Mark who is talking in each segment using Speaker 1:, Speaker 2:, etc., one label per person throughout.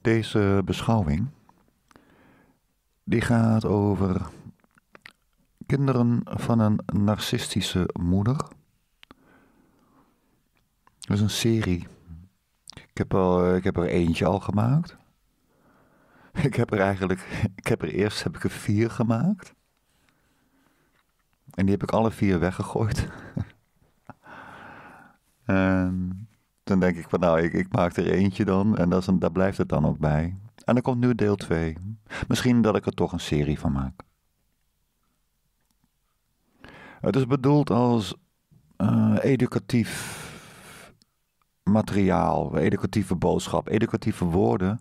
Speaker 1: Deze beschouwing die gaat over kinderen van een narcistische moeder. Dat is een serie. Ik heb, al, ik heb er eentje al gemaakt. Ik heb er eigenlijk, ik heb er eerst heb ik er vier gemaakt. En die heb ik alle vier weggegooid. en ehm, dan denk ik van nou, ik, maak er eentje dan en dat is een, daar blijft het dan ook bij. En dan komt nu deel 2. Misschien dat ik er toch een serie van maak. Het is bedoeld als eh, educatief materiaal, educatieve boodschap, educatieve woorden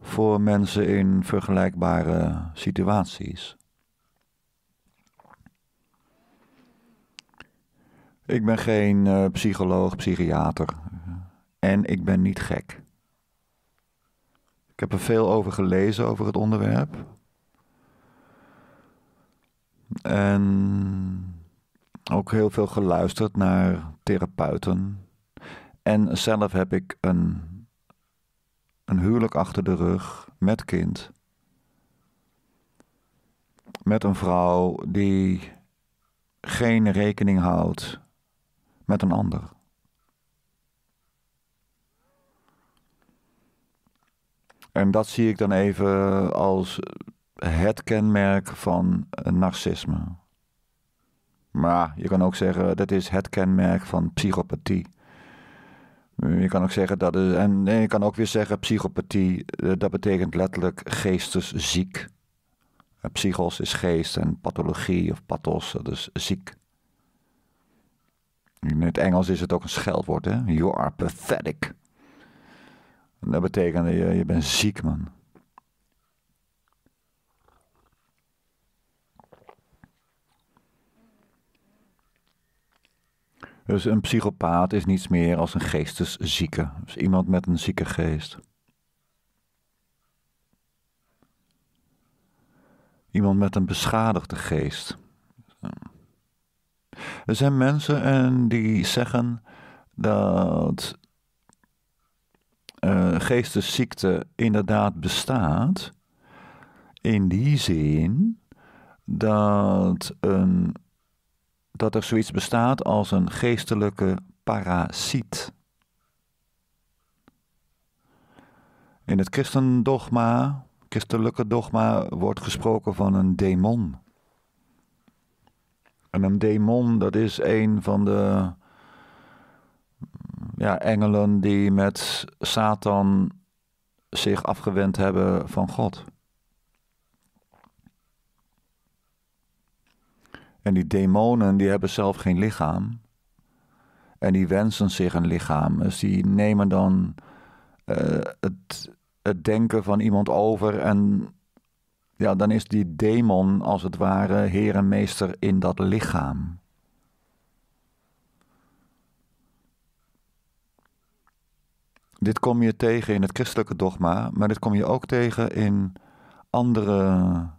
Speaker 1: voor mensen in vergelijkbare situaties. Ik ben geen eh, psycholoog, psychiater. En ik ben niet gek. Ik heb er veel over gelezen, over het onderwerp. En ook heel veel geluisterd naar therapeuten. En zelf heb ik een, een huwelijk achter de rug met kind. Met een vrouw die geen rekening houdt met een ander. En dat zie ik dan even als het kenmerk van narcisme. Maar je kan ook zeggen, dat is het kenmerk van psychopathie. Je kan ook zeggen dat is, en je kan ook weer zeggen, psychopathie, eh, dat betekent letterlijk geestesziek. Eh, psychos is geest en pathologie of pathos, dat is ziek. In het Engels is het ook een scheldwoord, hè? You are pathetic. Dat betekent je, je bent ziek, man. Dus een psychopaat is niets meer als een geesteszieke. Dus iemand met een zieke geest. Iemand met een beschadigde geest. Er zijn mensen en die zeggen dat uh, geestesziekte inderdaad bestaat. In die zin dat, dat er zoiets bestaat als een geestelijke parasiet. In het christendogma, christelijke dogma, wordt gesproken van een demon. En een demon, dat is een van de ja, engelen die met Satan zich afgewend hebben van God. En die demonen, die hebben zelf geen lichaam. En die wensen zich een lichaam. Dus die nemen dan eh, het, het denken van iemand over en ja, dan is die demon als het ware heer en meester in dat lichaam. Dit kom je tegen in het christelijke dogma, maar dit kom je ook tegen in andere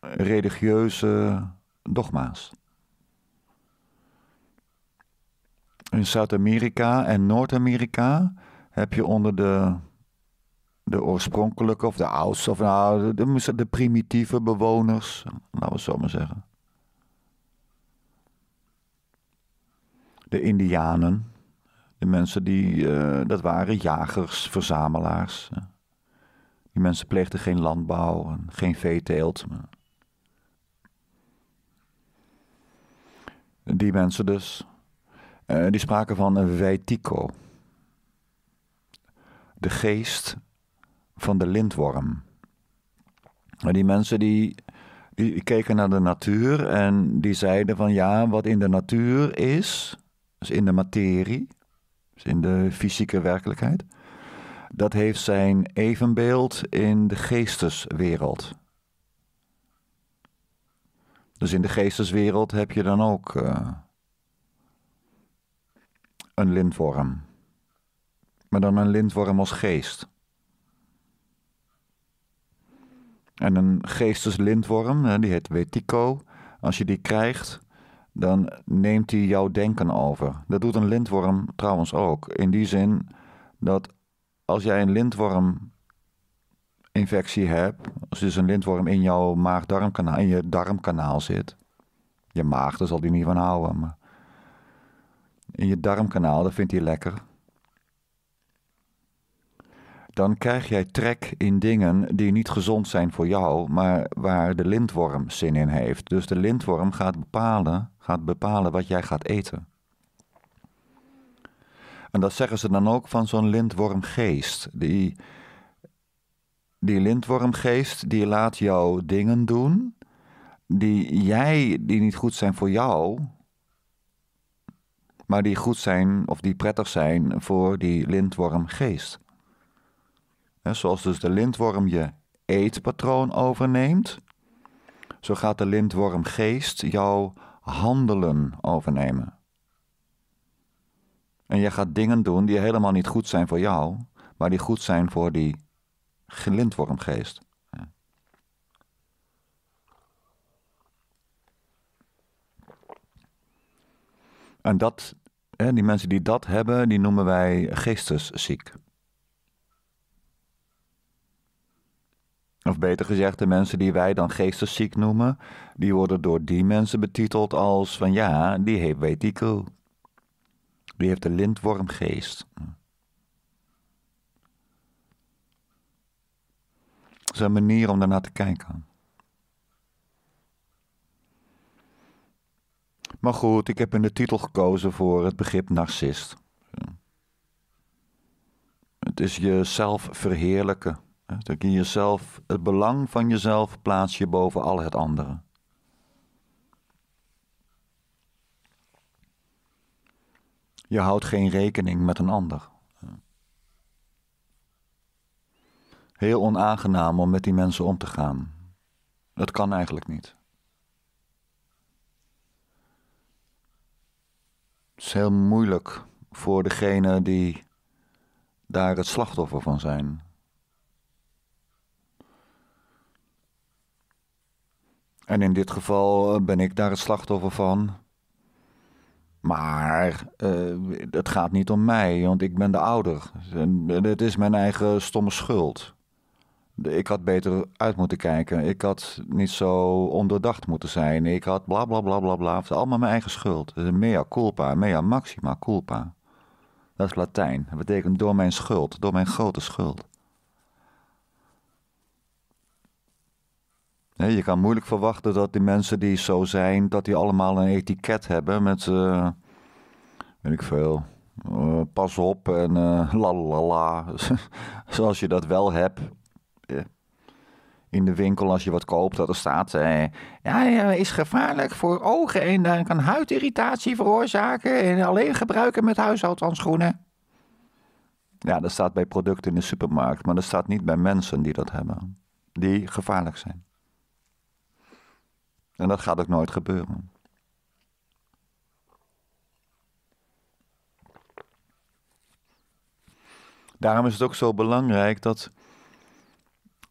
Speaker 1: religieuze dogma's. In Zuid-Amerika en Noord-Amerika heb je onder de de oorspronkelijke of de oudste, of nou, de, de primitieve bewoners, laten we het zo maar zeggen. De Indianen, de mensen die, eh, dat waren jagers, verzamelaars. Die mensen pleegden geen landbouw en geen veeteelt. Die mensen dus, eh, die spraken van een De geest van de lintworm. En die mensen die, die keken naar de natuur en die zeiden van ja, wat in de natuur is, dus in de materie, dus in de fysieke werkelijkheid, dat heeft zijn evenbeeld in de geesteswereld. Dus in de geesteswereld heb je dan ook eh, een lintworm. Maar dan een lintworm als geest. En een geesteslintworm, die heet Wetico. Als je die krijgt, dan neemt hij jouw denken over. Dat doet een lintworm trouwens ook. In die zin dat als jij een lindworminfectie hebt, als dus een lintworm in jouw maagdarmkanaal in je darmkanaal zit, je maag, daar zal die niet van houden, maar in je darmkanaal, dat vindt hij lekker dan krijg jij trek in dingen die niet gezond zijn voor jou, maar waar de lintworm zin in heeft. Dus de lintworm gaat bepalen, gaat bepalen wat jij gaat eten. En dat zeggen ze dan ook van zo'n lintwormgeest. Die, die lintwormgeest die laat jou dingen doen die jij, die niet goed zijn voor jou, maar die goed zijn of die prettig zijn voor die lintwormgeest. Zoals dus de lintworm je eetpatroon overneemt, zo gaat de lintwormgeest jouw handelen overnemen. En je gaat dingen doen die helemaal niet goed zijn voor jou, maar die goed zijn voor die lintwormgeest. En dat, die mensen die dat hebben, die noemen wij geestesziek. Of beter gezegd, de mensen die wij dan geestesziek noemen, die worden door die mensen betiteld als van ja, die heeft wetico. Die heeft de lintwormgeest. Dat is een manier om daarnaar te kijken. Maar goed, ik heb in de titel gekozen voor het begrip narcist. Het is jezelf verheerlijken. Dat jezelf, het belang van jezelf plaats je boven al het andere. Je houdt geen rekening met een ander. Heel onaangenaam om met die mensen om te gaan. Dat kan eigenlijk niet. Het is heel moeilijk voor degene die daar het slachtoffer van zijn. En in dit geval eh, ben ik daar het slachtoffer van. Maar uh, het gaat niet om mij, want ik ben de ouder. Het is mijn eigen stomme schuld. Ik had beter uit moeten kijken. Ik had niet zo ondoordacht moeten zijn. Ik had bla bla bla bla bla. Het is allemaal mijn eigen schuld. mea culpa, mea maxima culpa. Dat is Latijn. Dat betekent door mijn schuld, door mijn grote schuld. Je kan moeilijk verwachten dat die mensen die zo zijn, dat die allemaal een etiket hebben met, eh, weet ik veel, eh, pas op en eh, lalala. la la Zoals je dat wel hebt in de winkel als je wat koopt, dat er staat, ja, is gevaarlijk voor ogen en kan huidirritatie veroorzaken en alleen gebruiken met huishoudhandschoenen. Ja, dat staat bij producten in de supermarkt, maar dat staat niet bij mensen die dat hebben, die gevaarlijk zijn. En dat gaat ook nooit gebeuren. Daarom is het ook zo belangrijk dat,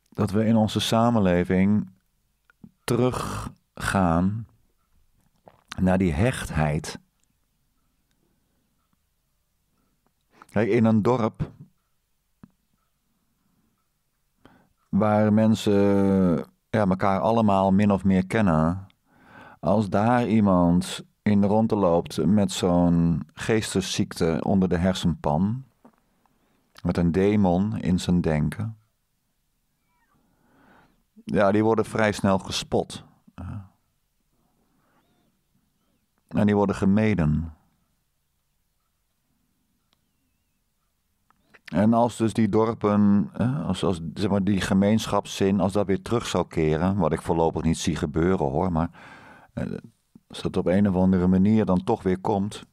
Speaker 1: dat we in onze samenleving teruggaan naar die hechtheid. Kijk, in een dorp waar mensen ja, elkaar allemaal min of meer kennen. Als daar iemand in de loopt met zo'n geestesziekte onder de hersenpan, met een demon in zijn denken, ja, die worden vrij snel gespot. En die worden gemeden. En als dus die dorpen, als, als zeg maar, die gemeenschapszin, als dat weer terug zou keren, wat ik voorlopig niet zie gebeuren hoor, maar eh, als dat op een of andere manier dan toch weer komt,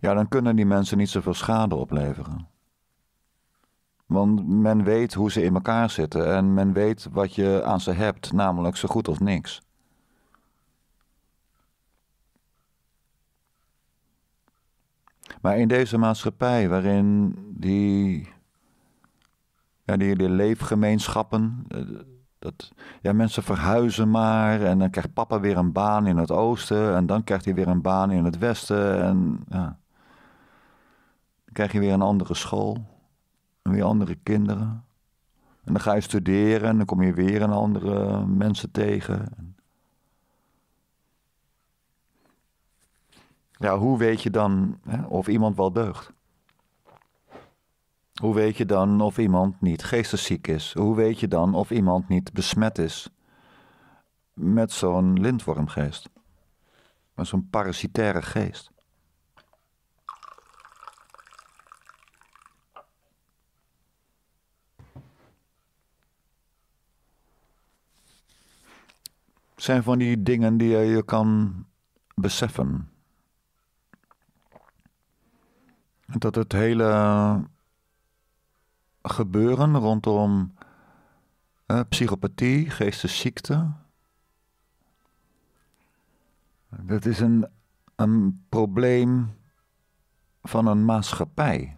Speaker 1: ja, dan kunnen die mensen niet zoveel schade opleveren. Want men weet hoe ze in elkaar zitten en men weet wat je aan ze hebt, namelijk zo goed als niks. Maar in deze maatschappij, waarin die, ja, die, leefgemeenschappen. Eh, dat, ja, mensen verhuizen maar en dan krijgt papa weer een baan in het oosten en dan krijgt hij weer een baan in het westen en ja. Dan krijg je weer een andere school en weer andere kinderen. En dan ga je studeren en dan kom je weer een andere mensen tegen. Ja, hoe weet je dan hè, of iemand wel deugt? Hoe weet je dan of iemand niet geestesziek is? Hoe weet je dan of iemand niet besmet is met zo'n lintwormgeest? Met zo'n parasitaire geest? zijn van die dingen die je, je kan beseffen. dat het hele gebeuren rondom uh, psychopathie, geestesziekte. Dat is een, een probleem van een maatschappij.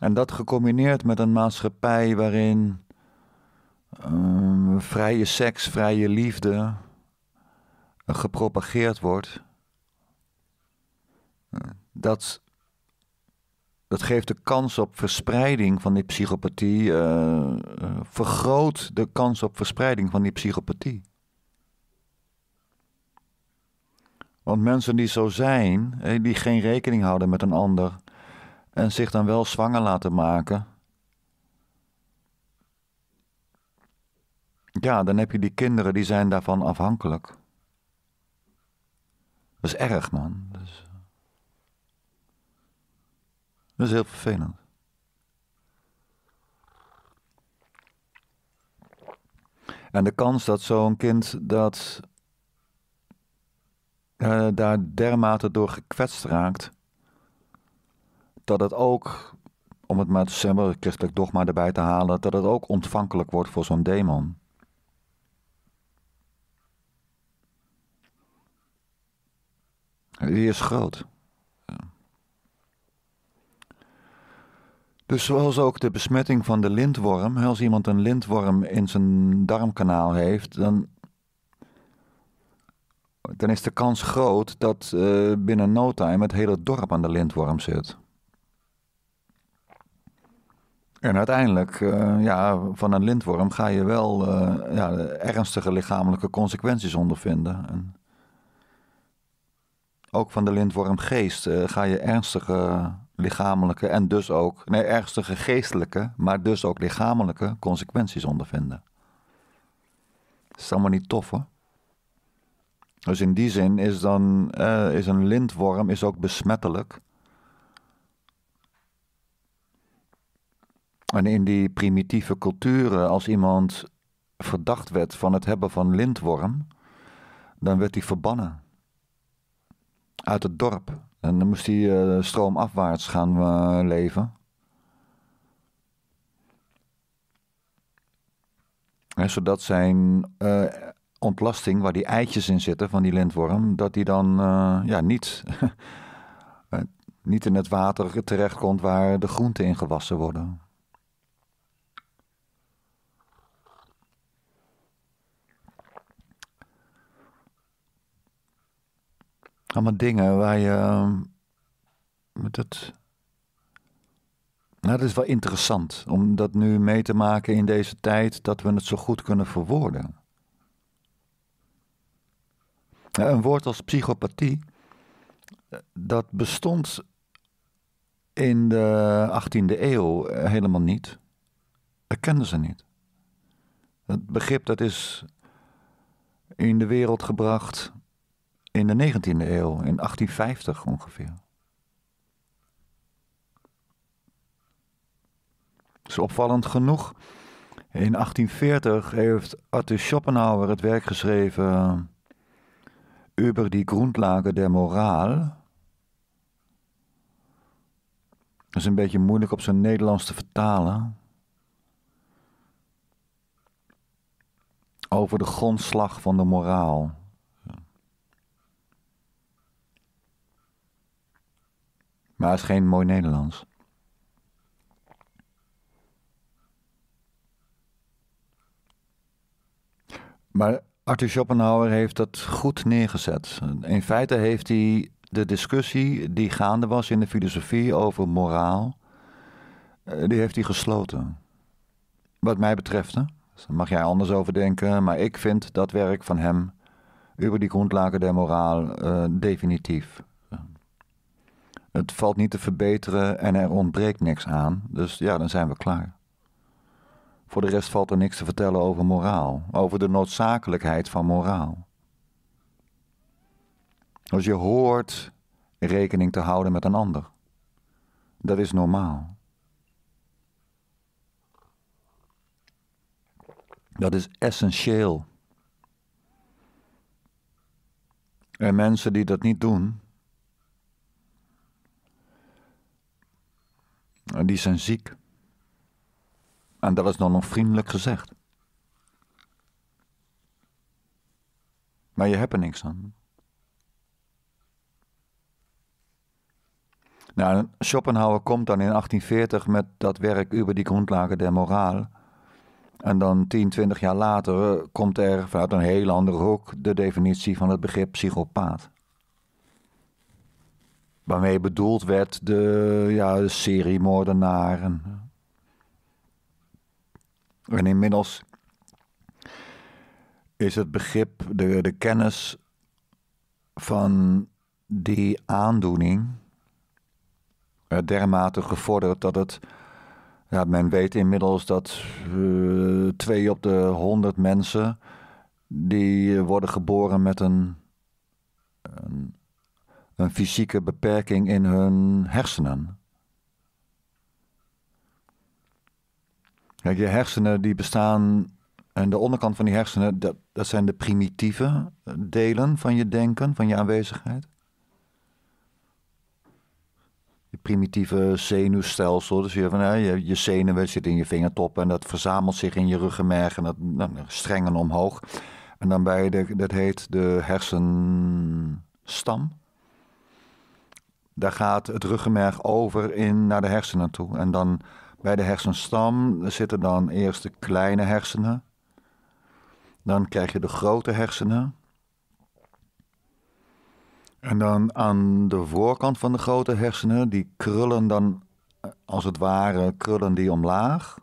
Speaker 1: En dat gecombineerd met een maatschappij waarin ehm, vrije seks, vrije liefde, gepropageerd wordt, eh, dat, dat geeft de kans op verspreiding van die psychopathie, eh, eh, vergroot de kans op verspreiding van die psychopathie. Want mensen die zo zijn, die geen rekening houden met een ander en zich dan wel zwanger laten maken. Ja, dan heb je die kinderen die zijn daarvan afhankelijk. Dat is erg, man. Eh, dat is, heel vervelend. En de kans dat zo'n kind dat eh, daar dermate door gekwetst raakt, dat het ook, om het maar te zeggen, christelijk dogma erbij te halen, dat het ook ontvankelijk wordt voor zo'n demon. Die is groot. Dus zoals ook de besmetting van de lintworm, als iemand een lintworm in zijn darmkanaal heeft, dan, dan is de kans groot dat eh, binnen no time het hele dorp aan de lintworm zit. En uiteindelijk, eh, ja, van een lintworm ga je wel eh, ja, ernstige lichamelijke consequenties ondervinden. En ook van de lintwormgeest geest eh, ga je ernstige lichamelijke en dus ook, nee, ernstige geestelijke, maar dus ook lichamelijke consequenties ondervinden. Dat is allemaal niet tof hoor. Dus in die zin is dan eh, is een lintworm is ook besmettelijk. En in die primitieve culturen, als iemand verdacht werd van het hebben van lintworm, dan werd hij verbannen uit het dorp. En dan moest hij eh, stroomafwaarts gaan eh, leven. zodat zijn eh, ontlasting, waar die eitjes in zitten van die lintworm, dat die dan ja, niet, niet in het water terechtkomt waar de groenten in gewassen worden. allemaal dingen waar je. Dat, ehm, nou, dat is wel interessant om dat nu mee te maken in deze tijd dat we het zo goed kunnen verwoorden. Een woord als psychopathie, eh, dat bestond in de 18e eeuw eh, helemaal niet. Dat kenden ze niet. Het begrip dat is in de wereld gebracht in de 19e eeuw, in 1850 ongeveer. is opvallend genoeg, in 1840 heeft Arthur Schopenhauer het werk geschreven Über die Grundlage der Moral. Dat is een beetje moeilijk op zijn Nederlands te vertalen. Over de grondslag van de moraal. Maar het is geen mooi Nederlands. Maar Arthur Schopenhauer heeft dat goed neergezet. In feite heeft hij de discussie die gaande was in de filosofie over moraal, eh, die heeft hij gesloten. Wat mij betreft, dus daar mag jij anders over denken, maar ik vind dat werk van hem, over die grondlaken der Moraal, eh, definitief. Het valt niet te verbeteren en er ontbreekt niks aan. Dus ja, dan zijn we klaar. Voor de rest valt er niks te vertellen over moraal, over de noodzakelijkheid van moraal. Als je hoort rekening te houden met een ander, dat is normaal. Dat is essentieel. En mensen die dat niet doen, en die zijn ziek. En dat is dan nog vriendelijk gezegd. Maar je hebt er niks aan. Nou, Schopenhauer komt dan in 1840 met dat werk over die grondlagen der moraal. En dan 10, 20 jaar later komt er vanuit een heel andere hoek de definitie van het begrip psychopaat. Waarmee bedoeld werd de, ja, de serie moordenaren. En inmiddels is het begrip, de, de kennis van die aandoening eh, dermate gevorderd dat het. Ja, men weet inmiddels dat eh, twee op de honderd mensen die eh, worden geboren met een, een een fysieke beperking in hun hersenen. Kijk, je hersenen die bestaan, en de onderkant van die hersenen, dat, dat zijn de primitieve delen van je denken, van je aanwezigheid. Je primitieve zenuwstelsel, dus je, van, je, je zenuwen zitten in je vingertop en dat verzamelt zich in je ruggenmerg en dat nou, nou, strengen omhoog. En dan bij de, dat heet de hersenstam daar gaat het ruggenmerg over in, naar de hersenen toe. En dan bij de hersenstam zitten dan eerst de kleine hersenen. Dan krijg je de grote hersenen. En dan aan de voorkant van de grote hersenen, die krullen dan als het ware, krullen die omlaag.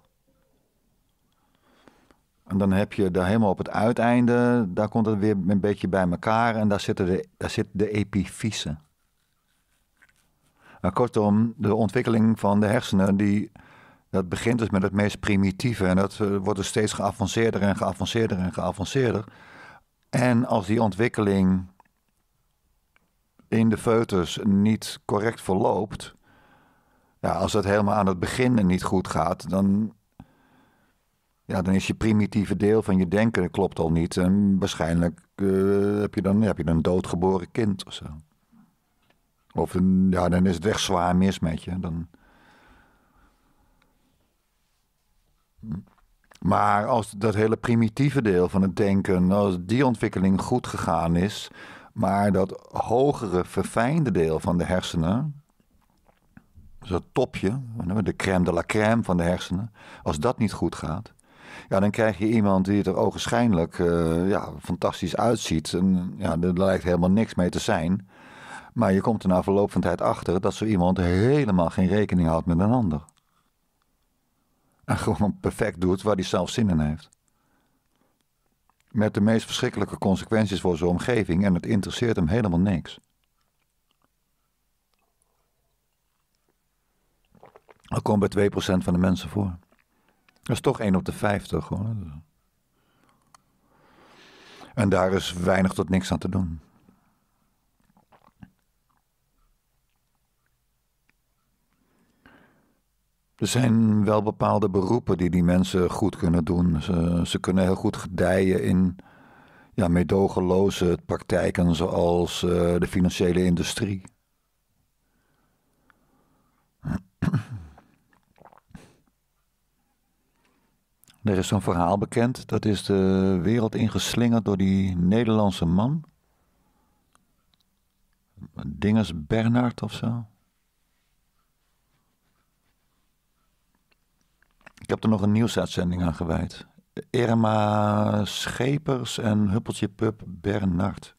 Speaker 1: En dan heb je daar helemaal op het uiteinde, daar komt het weer een beetje bij elkaar en daar, zitten de, daar zit de epifyse kortom, de ontwikkeling van de hersenen, die, dat begint dus met het meest primitieve. En dat eh, wordt dus steeds geavanceerder en geavanceerder en geavanceerder. En als die ontwikkeling in de foetus niet correct verloopt, ja, als dat helemaal aan het begin niet goed gaat, dan, ja, dan is je primitieve deel van je denken klopt al niet. En waarschijnlijk eh, heb, je dan, heb je dan een doodgeboren kind of zo. Of ja, dan is het echt zwaar mis met je. Dan... Maar als dat hele primitieve deel van het denken, als die ontwikkeling goed gegaan is, maar dat hogere, verfijnde deel van de hersenen, dus dat topje, de crème de la crème van de hersenen, als dat niet goed gaat, ja, dan krijg je iemand die er ogenschijnlijk uh, ja, fantastisch uitziet. En ja, er lijkt helemaal niks mee te zijn. Maar je komt er na verloop van tijd achter dat zo iemand helemaal geen rekening houdt met een ander. En gewoon perfect doet waar hij zelf zin in heeft. Met de meest verschrikkelijke consequenties voor zijn omgeving en het interesseert hem helemaal niks. Dat komt bij 2% van de mensen voor. Dat is toch 1 op de 50 hoor. En daar is weinig tot niks aan te doen. Er zijn wel bepaalde beroepen die die mensen goed kunnen doen. Ze, ze kunnen heel goed gedijen in ja, medogeloze praktijken zoals eh, de financiële industrie. Er is zo'n verhaal bekend, dat is de wereld ingeslingerd door die Nederlandse man. Dinges Bernard of zo. Ik heb er nog een nieuwsuitzending aan gewijd. Irma Schepers en Huppeltje Pup Bernard.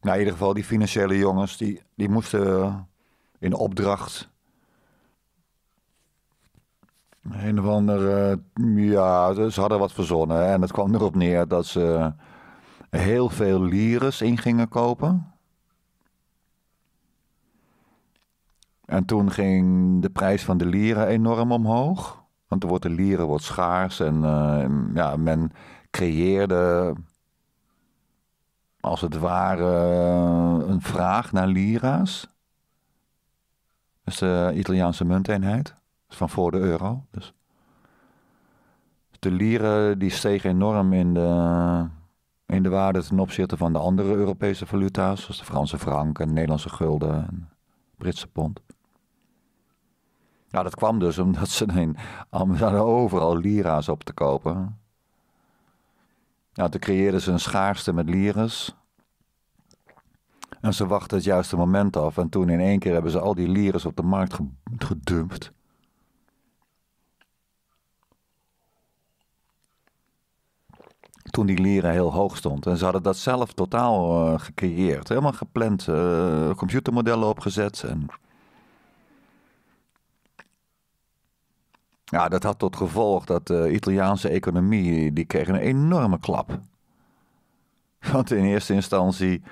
Speaker 1: Nou, in ieder geval, die financiële jongens, die, die moesten in opdracht een of andere. Eh, ja, ze hadden wat verzonnen. En het kwam erop neer dat ze heel veel lires in gingen kopen. En toen ging de prijs van de lieren enorm omhoog. Want er wordt de lieren wordt schaars en eh, ja, men creëerde als het ware een vraag naar lira's. Dat is de Italiaanse munteenheid. van voor de euro. Dus. De lieren die steeg enorm in de, in de waarde ten opzichte van de andere Europese valuta's. Zoals de Franse frank en Nederlandse gulden en Britse pond. Nou, dat kwam dus omdat ze in overal lira's op te kopen. Nou, toen creëerden ze een schaarste met lires. En ze wachten het juiste moment af. En toen in één keer hebben ze al die lires op de markt gedumpt. Toen die lieren heel hoog stond. En ze hadden dat zelf totaal eh, gecreëerd. Helemaal gepland. Eh, computermodellen opgezet. En Ja, dat had tot gevolg dat de Italiaanse economie, die kreeg een enorme klap. Want in eerste instantie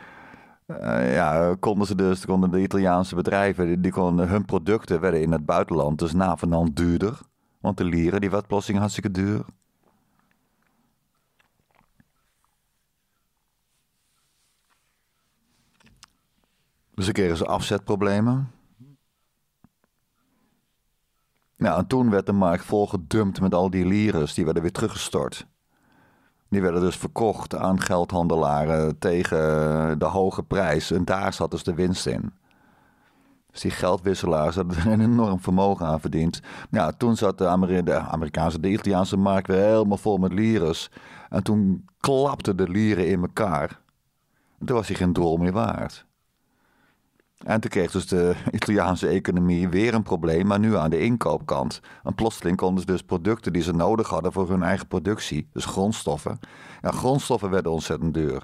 Speaker 1: eh, ja, konden ze dus, konden de Italiaanse bedrijven, die konden, hun producten werden in het buitenland dus navenant duurder. Want de lieren, die werd plotseling hartstikke duur. Dus dan kregen ze afzetproblemen. Nou, en toen werd de markt volgedumpt met al die lires, Die werden weer teruggestort. Die werden dus verkocht aan geldhandelaren tegen de hoge prijs. En daar zat dus de winst in. Dus die geldwisselaars hadden er een enorm vermogen aan verdiend. Nou, toen zat de, Amerikaanse, de Italiaanse markt weer helemaal vol met lires. En toen klapten de lieren in elkaar. En toen was hij geen drol meer waard. En toen kreeg dus de Italiaanse economie weer een probleem, maar nu aan de inkoopkant. En plotseling konden ze dus producten die ze nodig hadden voor hun eigen productie, dus grondstoffen. En grondstoffen werden ontzettend duur,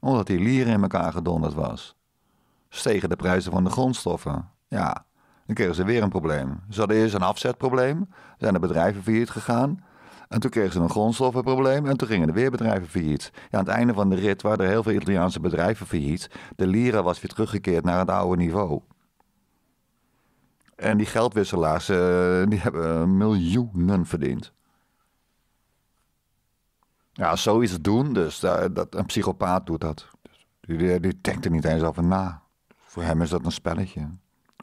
Speaker 1: omdat die lieren in elkaar gedonderd was. Stegen de prijzen van de grondstoffen. Ja, dan kregen ze weer een probleem. Ze hadden eerst een afzetprobleem, zijn de bedrijven failliet gegaan. En toen kregen ze een grondstoffenprobleem en toen gingen de weerbedrijven failliet. Ja, aan het einde van de rit waren er heel veel Italiaanse bedrijven failliet. De lira was weer teruggekeerd naar het oude niveau. En die geldwisselaars, eh, die hebben eh, miljoenen verdiend. Ja, zoiets doen, dus dat, eh, dat, een psychopaat doet dat. Die, die, denkt er niet eens over na. Voor hem is dat een spelletje.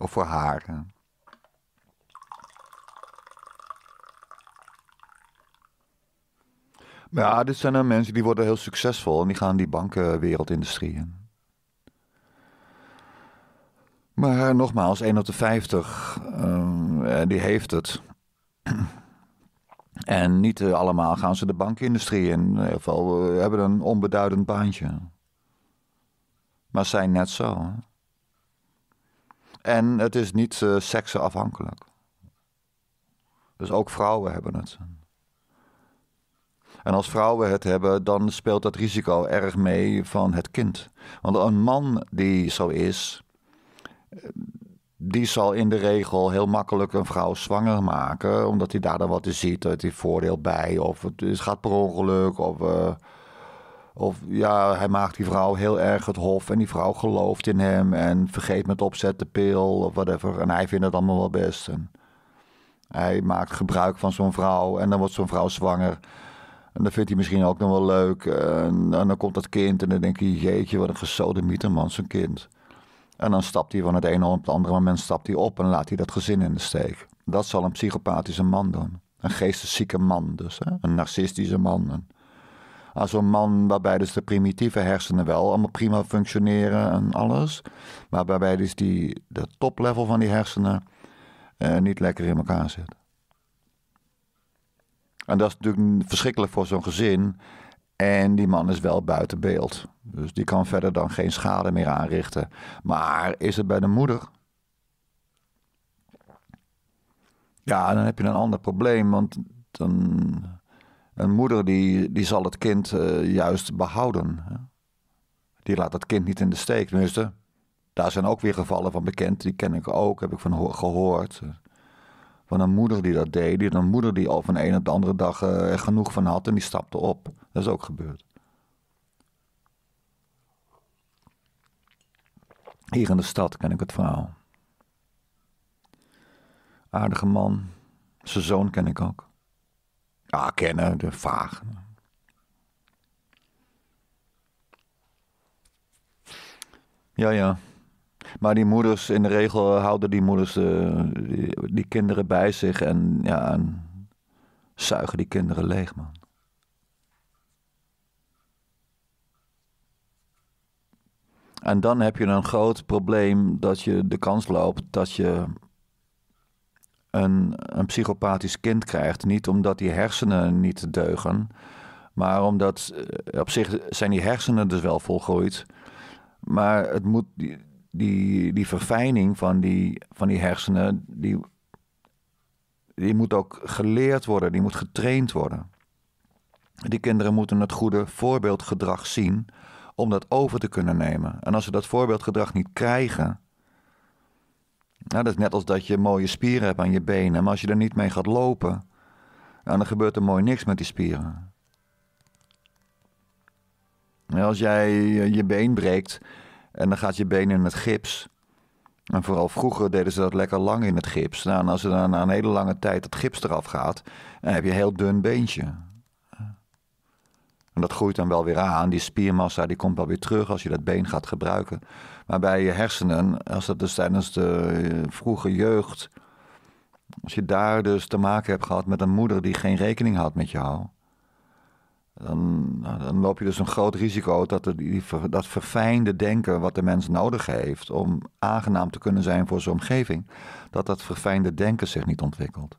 Speaker 1: Of voor haar. Ja, dit zijn dan eh, mensen die worden heel succesvol en die gaan die bankenwereldindustrie in. Maar eh, nogmaals, 1 op de 50, eh, die heeft het. En niet allemaal gaan ze de bankindustrie in. In ieder geval we hebben een onbeduidend baantje. Maar zijn net zo. En het is niet uh, seksenafhankelijk. Dus ook vrouwen hebben het. En als vrouwen het hebben, dan speelt dat risico erg mee van het kind. Want een man die zo is, die zal in de regel heel makkelijk een vrouw zwanger maken, omdat hij daar dan wat in ziet, dat hij voordeel bij, of het gaat per ongeluk, of, eh, of ja, hij maakt die vrouw heel erg het hof en die vrouw gelooft in hem en vergeet met opzet de pil of whatever. En hij vindt het allemaal wel best. En hij maakt gebruik van zo'n vrouw en dan wordt zo'n vrouw zwanger. En dat vindt hij misschien ook nog wel leuk. En, dan komt dat kind en dan denk je, jeetje, wat een gesodemieter man, zijn kind. En dan stapt hij van het ene op het andere moment stapt hij op en laat hij dat gezin in de steek. Dat zal een psychopathische man doen. Een geesteszieke man dus, hè? een narcistische man. Als een man waarbij dus de primitieve hersenen wel allemaal prima functioneren en alles. Maar waarbij dus die, de toplevel van die hersenen eh, niet lekker in elkaar zit. En dat is natuurlijk verschrikkelijk voor zo'n gezin. En die man is wel buiten beeld. Dus die kan verder dan geen schade meer aanrichten. Maar is het bij de moeder? Ja, dan heb je een ander probleem. Want dan, een moeder die, die zal het kind eh, juist behouden. Die laat het kind niet in de steek. Tenminste, daar zijn ook weer gevallen van bekend. Die ken ik ook, heb ik van gehoord van een moeder die dat deed. Die, een moeder die al van een op de andere dag eh, er genoeg van had en die stapte op. Dat is ook gebeurd. Hier in de stad ken ik het verhaal. Aardige man. Zijn zoon ken ik ook. Ja, kennen, de vaag. Ja, ja, maar die moeders, in de regel houden die moeders eh, die, die, kinderen bij zich en, ja, en zuigen die kinderen leeg, man. En dan heb je een groot probleem dat je de kans loopt dat je een, een psychopathisch kind krijgt. Niet omdat die hersenen niet deugen, maar omdat eh, op zich zijn die hersenen dus wel volgroeid. Maar het moet, die, die verfijning van die, van die hersenen, die, die moet ook geleerd worden, die moet getraind worden. Die kinderen moeten het goede voorbeeldgedrag zien om dat over te kunnen nemen. En als ze dat voorbeeldgedrag niet krijgen, nou, dat is net als dat je mooie spieren hebt aan je benen, maar als je er niet mee gaat lopen, dan gebeurt er mooi niks met die spieren. En als jij je been breekt en dan gaat je been in het gips. En vooral vroeger deden ze dat lekker lang in het gips. Nou, en als er dan na een hele lange tijd het gips eraf gaat, dan heb je een heel dun beentje. En dat groeit dan wel weer aan. Die spiermassa die komt wel weer terug als je dat been gaat gebruiken. Maar bij je hersenen, als dat dus tijdens de eh, vroege jeugd. Als je daar dus te maken hebt gehad met een moeder die geen rekening had met jou. Dan, nou, dan, loop je dus een groot risico dat dat verfijnde denken wat de mens nodig heeft om aangenaam te kunnen zijn voor zijn omgeving, dat dat verfijnde denken zich niet ontwikkelt.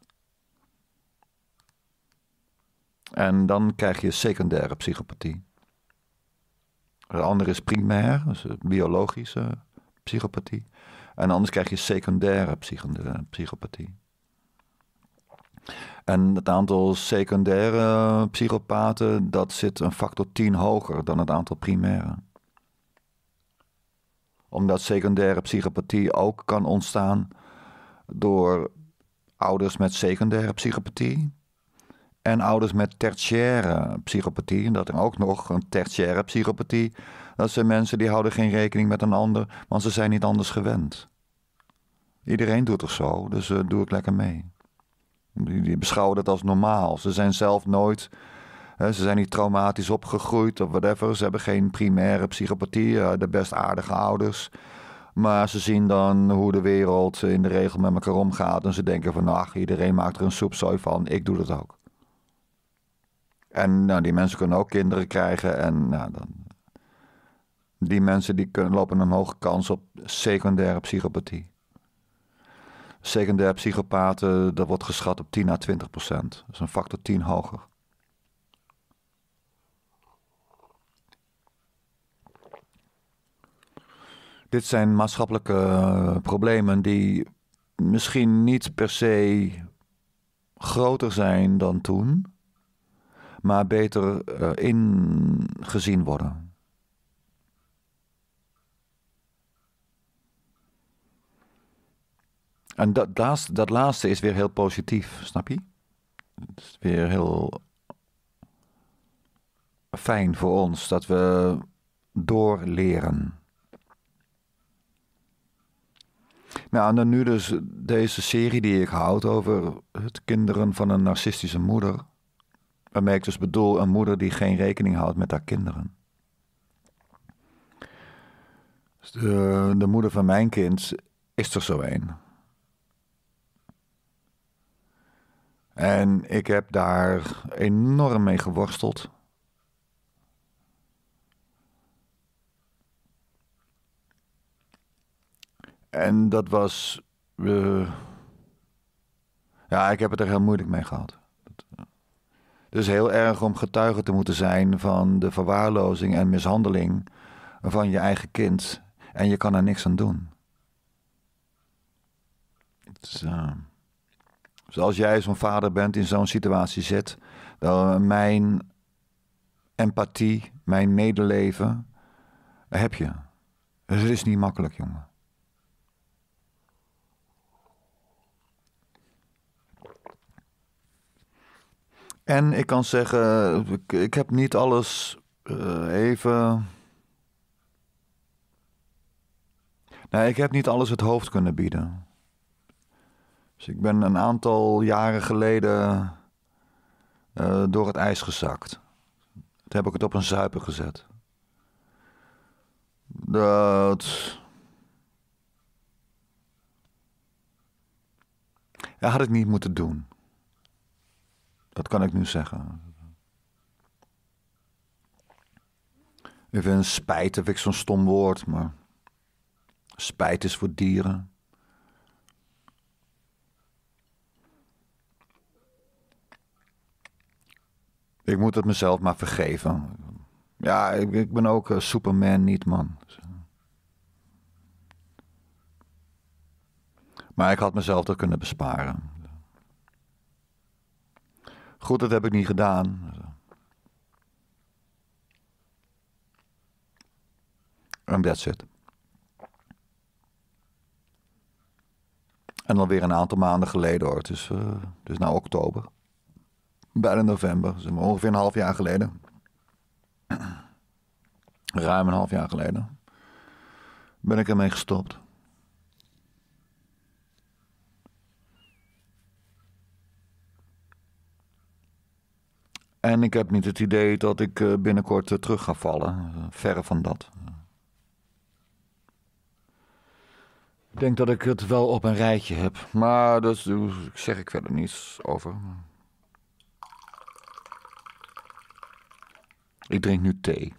Speaker 1: En dan krijg je secundaire psychopathie. De andere is primair, dus biologische psychopathie. En anders krijg je secundaire eh, psychopathie. En het aantal secundaire psychopaten, dat zit een factor 10 hoger dan het aantal primaire. Omdat secundaire psychopathie ook kan ontstaan door ouders met secundaire psychopathie en ouders met tertiaire psychopathie. En dat er ook nog een tertiaire psychopathie. Dat zijn mensen die houden geen rekening met een ander, want ze zijn niet anders gewend. Iedereen doet toch zo, dus eh, doe ik lekker mee. Die beschouwen dat als normaal. Ze zijn zelf nooit. Hè, ze zijn niet traumatisch opgegroeid of whatever. Ze hebben geen primaire psychopathie. Eh, de best aardige ouders. Maar ze zien dan hoe de wereld in de regel met elkaar omgaat. En ze denken van, ach, iedereen maakt er een soepzooi van. Ik doe dat ook. En nou, die mensen kunnen ook kinderen krijgen. En nou, dan, die mensen die kunnen, lopen een hoge kans op secundaire psychopathie. Secundair psychopaten, dat wordt geschat op 10 à 20 procent. Dat is een factor 10 hoger. Dit zijn maatschappelijke eh, problemen die misschien niet per se groter zijn dan toen, maar beter eh, ingezien worden. En dat, laatste, dat laatste is weer heel positief, snap je? Het is weer heel fijn voor ons dat we doorleren. Nou, en dan nu dus deze serie die ik houd over het kinderen van een narcistische moeder. Waarmee ik dus bedoel een moeder die geen rekening houdt met haar kinderen. Dus de, de moeder van mijn kind is er zo een. En ik heb daar enorm mee geworsteld. En dat was. Eh, ja, ik heb het er heel moeilijk mee gehad. Eh, dus heel erg om getuige te moeten zijn van de verwaarlozing en mishandeling van je eigen kind. En je kan er niks aan doen. Het is, dus, eh, Zoals jij zo'n vader bent in zo'n situatie zit, dan eh, mijn empathie, mijn medeleven heb je. Dus het is niet makkelijk, jongen. En ik kan zeggen, ik, ik heb niet alles eh, even. Nou, ik heb niet alles het hoofd kunnen bieden. Dus ik ben een aantal jaren geleden eh, door het ijs gezakt. Toen heb ik het op een zuipen gezet. Dat. Ja, had ik niet moeten doen. Dat kan ik nu zeggen. Ik vind spijt, heb ik zo'n stom woord, maar spijt is voor dieren. Ik moet het mezelf maar vergeven. Ja, ik, ik ben ook eh, Superman niet, man. Maar ik had mezelf dat kunnen besparen. Goed, dat heb ik niet gedaan. En that's it. En alweer een aantal maanden geleden hoor. Het is, uh, nou oktober. Bijna november, zeg ongeveer een half jaar geleden. Ruim een half jaar geleden. Ben ik ermee gestopt. En ik heb niet het idee dat ik eh, binnenkort eh, terug ga vallen. Eh, verre van dat. Ik denk dat ik het wel op een rijtje heb. Maar daar dus, zeg ik verder niets over. Ik drink nu thee.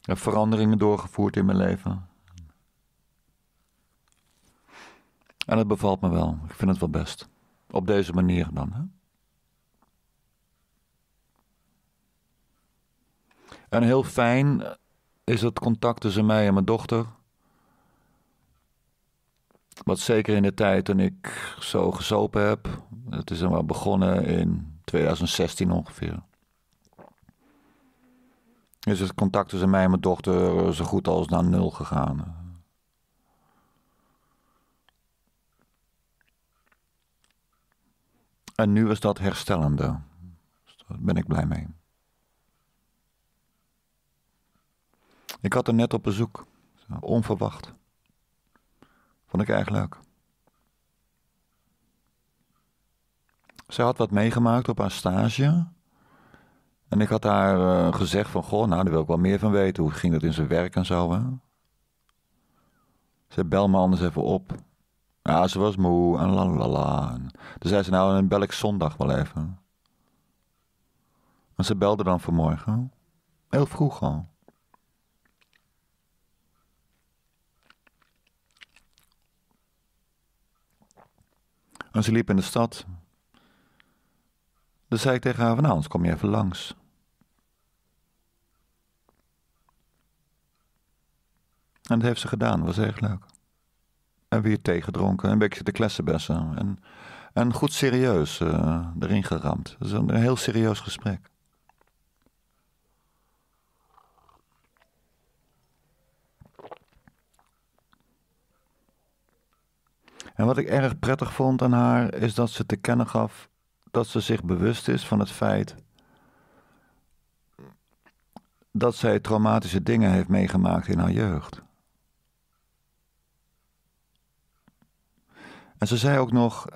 Speaker 1: Ik heb veranderingen doorgevoerd in mijn leven. En het bevalt me wel. Ik vind het wel best. Op deze manier dan. Hè? En heel fijn is het contact tussen mij en mijn dochter. Wat zeker in de tijd toen ik zo gesopen heb. Het is dan wel begonnen in 2016 ongeveer. Is dus het contact tussen mij en mijn dochter eh, zo goed als naar nul gegaan? En nu is dat herstellende. Dus daar ben ik blij mee. Ik had haar net op bezoek, onverwacht. Vond ik erg leuk. Zij had wat meegemaakt op haar stage. En ik had haar eh, gezegd van, goh, nou, daar wil ik wel meer van weten. Hoe ging dat in zijn werk en zo, Ze bel me anders even op. Ja, ze was moe en la la la. Toen zei ze, nou, dan bel ik zondag wel even. En ze belde dan vanmorgen. Heel vroeg al. En ze liep in de stad. Dus zei ik tegen haar van, nou, anders kom je even langs. En dat heeft ze gedaan, dat was erg leuk. En weer thee gedronken, een beetje de klessenbessen. En, en goed serieus eh, erin geramd. Dus een heel serieus gesprek. En wat ik erg prettig vond aan haar is dat ze te kennen gaf dat ze zich bewust is van het feit dat zij traumatische dingen heeft meegemaakt in haar jeugd. En ze zei ook nog: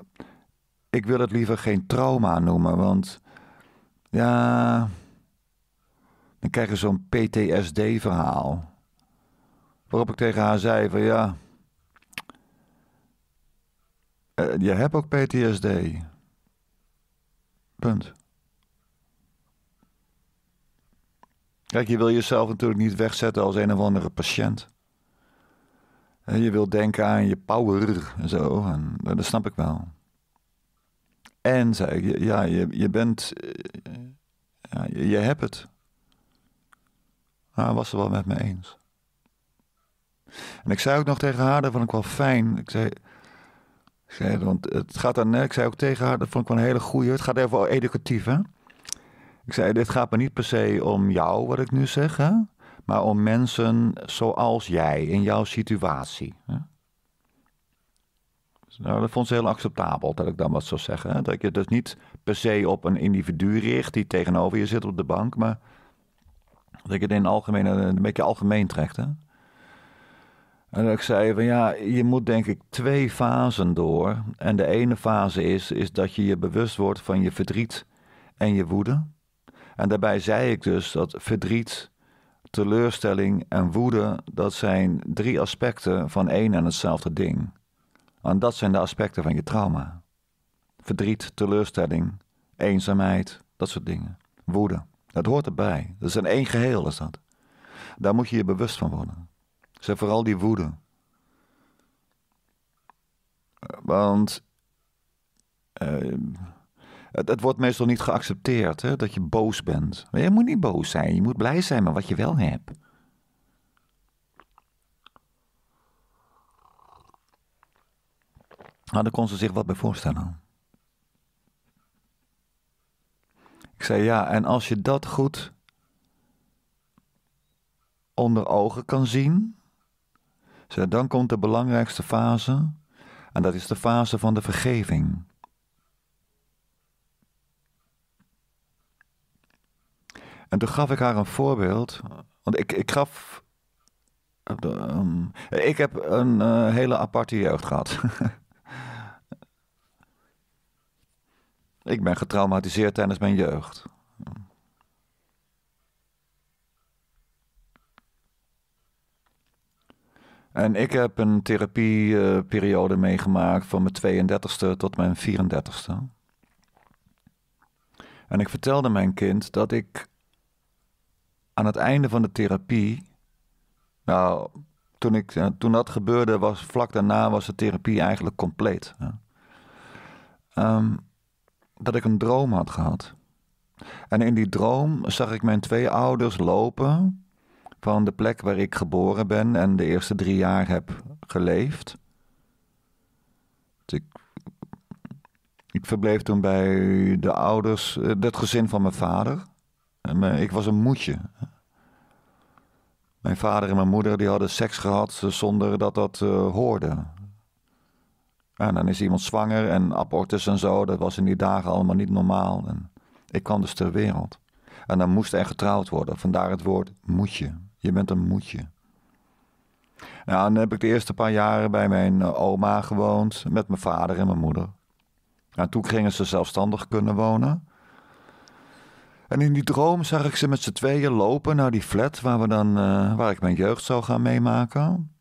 Speaker 1: Ik wil het liever geen trauma noemen, want ja, dan krijg je zo'n PTSD-verhaal. Waarop ik tegen haar zei: Van ja, eh, je hebt ook PTSD. Punt. Kijk, je wil jezelf natuurlijk niet wegzetten als een of andere patiënt. En je wil denken aan je power en zo, en eh, dat snap ik wel. En zei ik, ja, je, je bent, eh, ja, je, hebt het. Nou, hij was het wel met me eens. En ik zei ook nog tegen haar, dat vond ik wel fijn. Ik zei, zei, want het gaat dan, ik zei ook tegen haar, dat vond ik wel een hele goeie. Het gaat even educatief, hè? Ik zei, dit gaat me niet per se om jou, wat ik nu zeg, maar om mensen zoals jij, in jouw situatie. Hè? Dus nou, dat vond ze heel acceptabel dat ik dan wat zou zeggen. Hè? Dat je dus niet per se op een individu richt die tegenover je zit op de bank, maar dat je het in algemeen, eh, een beetje algemeen trekt. Hè? En ik zei van ja, je moet denk ik twee fasen door. En de ene fase is, is dat je je bewust wordt van je verdriet en je woede. En daarbij zei ik dus dat verdriet, teleurstelling en woede, dat zijn drie aspecten van één en hetzelfde ding. En dat zijn de aspecten van je trauma. Verdriet, teleurstelling, eenzaamheid, dat soort dingen. Woede, dat hoort erbij. Dat is een één geheel is dat. Daar moet je je bewust van worden zijn vooral die woede. Want eh, het, wordt meestal niet geaccepteerd hè, dat je boos bent. Je moet niet boos zijn, je moet blij zijn met wat je wel hebt. Nou, daar kon ze zich wat bij voorstellen. Ik zei ja, en als je dat goed onder ogen kan zien, dan komt de belangrijkste fase, en dat is de fase van de vergeving. En toen gaf ik haar een voorbeeld, want ik, ik gaf. Eh, ik heb een eh, hele aparte jeugd gehad. ik ben getraumatiseerd tijdens mijn jeugd. En ik heb een therapieperiode meegemaakt van mijn 32e tot mijn 34e. En ik vertelde mijn kind dat ik aan het einde van de therapie. Nou, toen, ik, toen dat gebeurde, was, vlak daarna was de therapie eigenlijk compleet. Ehm, dat ik een droom had gehad. En in die droom zag ik mijn twee ouders lopen van de plek waar ik geboren ben en de eerste drie jaar heb geleefd. Dus ik, ik verbleef toen bij de ouders, eh, dat gezin van mijn vader. Ik was een moedje. Mijn vader en mijn moeder die hadden seks gehad zonder dat dat uh, hoorde. En dan is iemand zwanger en abortus en zo. Dat was in die dagen allemaal niet normaal. En ik kwam dus ter wereld. En dan moest er getrouwd worden. Vandaar het woord moetje. Je bent een moedje. Nou, dan heb ik de eerste paar jaren bij mijn eh, oma gewoond, met mijn vader en mijn moeder. En toen gingen ze zelfstandig kunnen wonen. En in die droom zag ik ze met z'n tweeën lopen naar die flat waar, we dan, eh, waar ik mijn jeugd zou gaan meemaken.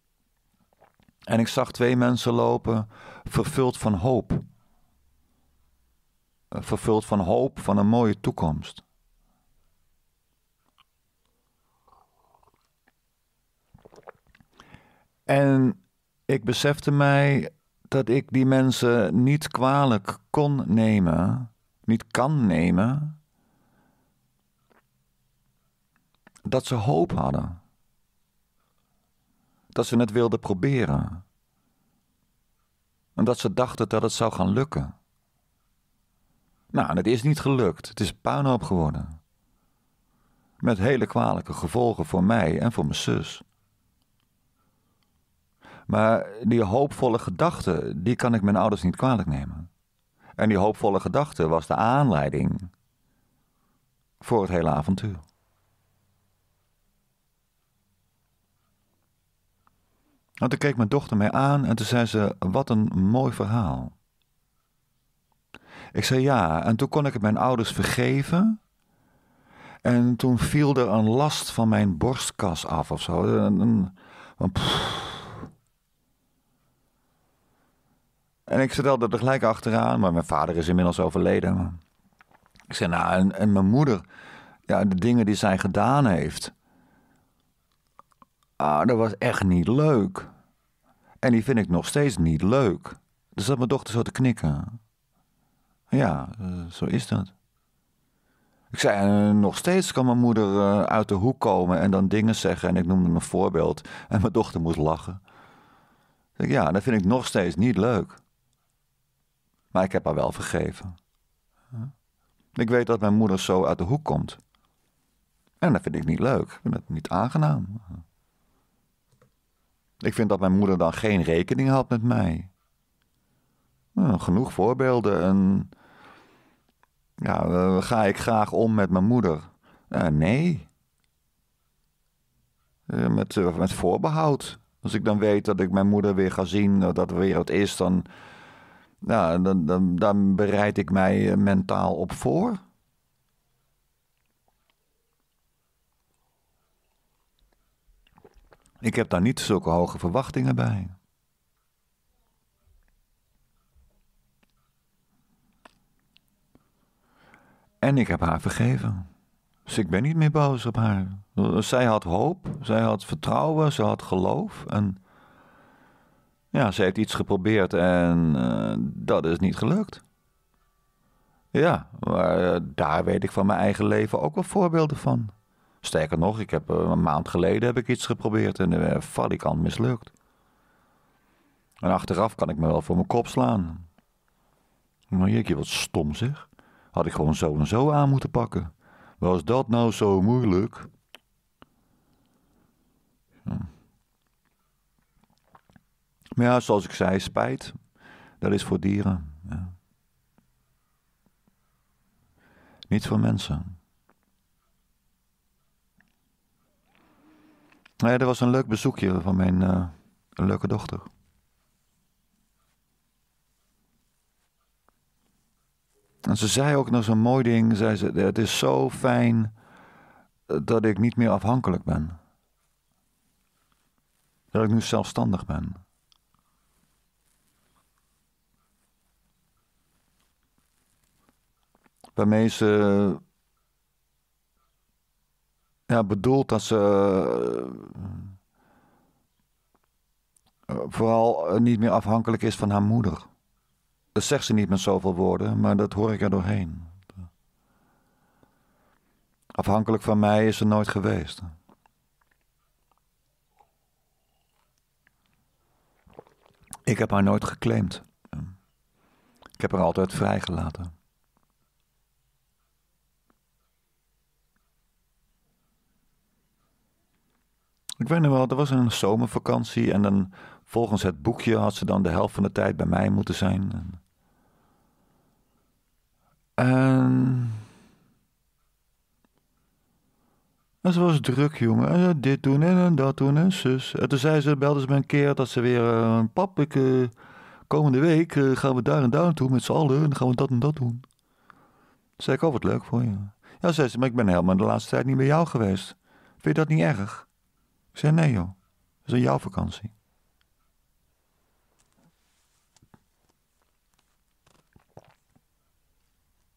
Speaker 1: En ik zag twee mensen lopen, vervuld van hoop. Eh, vervuld van hoop van een mooie toekomst. En ik besefte mij dat ik die mensen niet kwalijk kon nemen, niet kan nemen, dat ze hoop hadden. Dat ze het wilden proberen. En dat ze dachten dat het zou gaan lukken. Nou, en het is niet gelukt. Het is puinhoop geworden. Met hele kwalijke gevolgen voor mij en voor mijn zus. Maar die hoopvolle gedachte, die kan ik mijn ouders niet kwalijk nemen. En die hoopvolle gedachte was de aanleiding voor het hele avontuur. Want toen keek mijn dochter mij aan en toen zei ze: Wat een mooi verhaal. Ik zei ja, en toen kon ik het mijn ouders vergeven. En toen viel er een last van mijn borstkas af of zo. pff. En ik vertelde er gelijk achteraan, maar mijn vader is inmiddels overleden. Ik zei, nou, en, mijn moeder, ja, de dingen die zij gedaan heeft. Ah, dat was echt niet leuk. En die vind ik nog steeds niet leuk. Dus dat mijn dochter zo te knikken. Ja, eh, zo is dat. Ik zei, eh, nog steeds kan mijn moeder eh, uit de hoek komen en dan dingen zeggen. En ik noemde een voorbeeld. En mijn dochter moest lachen. Ik, ja, dat vind ik nog steeds niet leuk. Maar ik heb haar wel vergeven. Ik weet dat mijn moeder zo uit de hoek komt. En dat vind ik niet leuk. Ik vind het niet aangenaam. Ik vind dat mijn moeder dan geen rekening had met mij. Nou, genoeg voorbeelden. En, ja, eh, ga ik graag om met mijn moeder? Eh, nee. Eh, met, met voorbehoud. Als ik dan weet dat ik mijn moeder weer ga zien, dat er weer wat is, dan nou, dan, dan, dan bereid ik mij eh, mentaal op voor. Ik heb daar niet zulke hoge verwachtingen bij. En ik heb haar vergeven. Dus ik ben niet meer boos op haar. Zij had hoop, zij had vertrouwen, ze had geloof. En ja, ze heeft iets geprobeerd en eh, dat is niet gelukt. Ja, maar eh, daar weet ik van mijn eigen leven ook wel voorbeelden van. Sterker nog, ik heb, eh, een maand geleden heb ik iets geprobeerd en de valikant mislukt. En achteraf kan ik me wel voor mijn kop slaan. je jeetje, wat stom zeg. Had ik gewoon zo en zo aan moeten pakken. Was dat nou zo moeilijk? Hm. Maar ja, zoals ik zei, spijt, dat is voor dieren. Ja. Niet voor mensen. Nou dat was een leuk bezoekje van mijn eh, leuke dochter. En ze zei ook nog zo'n mooi ding, zei ze, het is zo fijn eh, dat ik niet meer afhankelijk ben. Dat ik nu zelfstandig ben. waarmee ze ja, bedoelt dat ze eh, vooral eh, niet meer afhankelijk is van haar moeder. Dat zegt ze niet met zoveel woorden, maar dat hoor ik er doorheen. Afhankelijk van mij is ze nooit geweest. Ik heb haar nooit geclaimd. Ik heb haar altijd vrijgelaten. Ik weet nog wel, dat was een zomervakantie. En dan volgens het boekje had ze dan de helft van de tijd bij mij moeten zijn. En. En ze was druk, jongen. En dit doen en dat doen en zus. En toen zei ze, belde ze me een keer dat ze weer... Eh, pap, ik, eh, komende week eh, gaan we daar en daar naartoe met z'n allen. En dan gaan we dat en dat doen. Zeg zei ik, oh, het leuk voor je. Ja, zei ze, maar ik ben helemaal de laatste tijd niet bij jou geweest. Vind je dat niet erg? Ik zei, nee joh, dat is een jouw vakantie.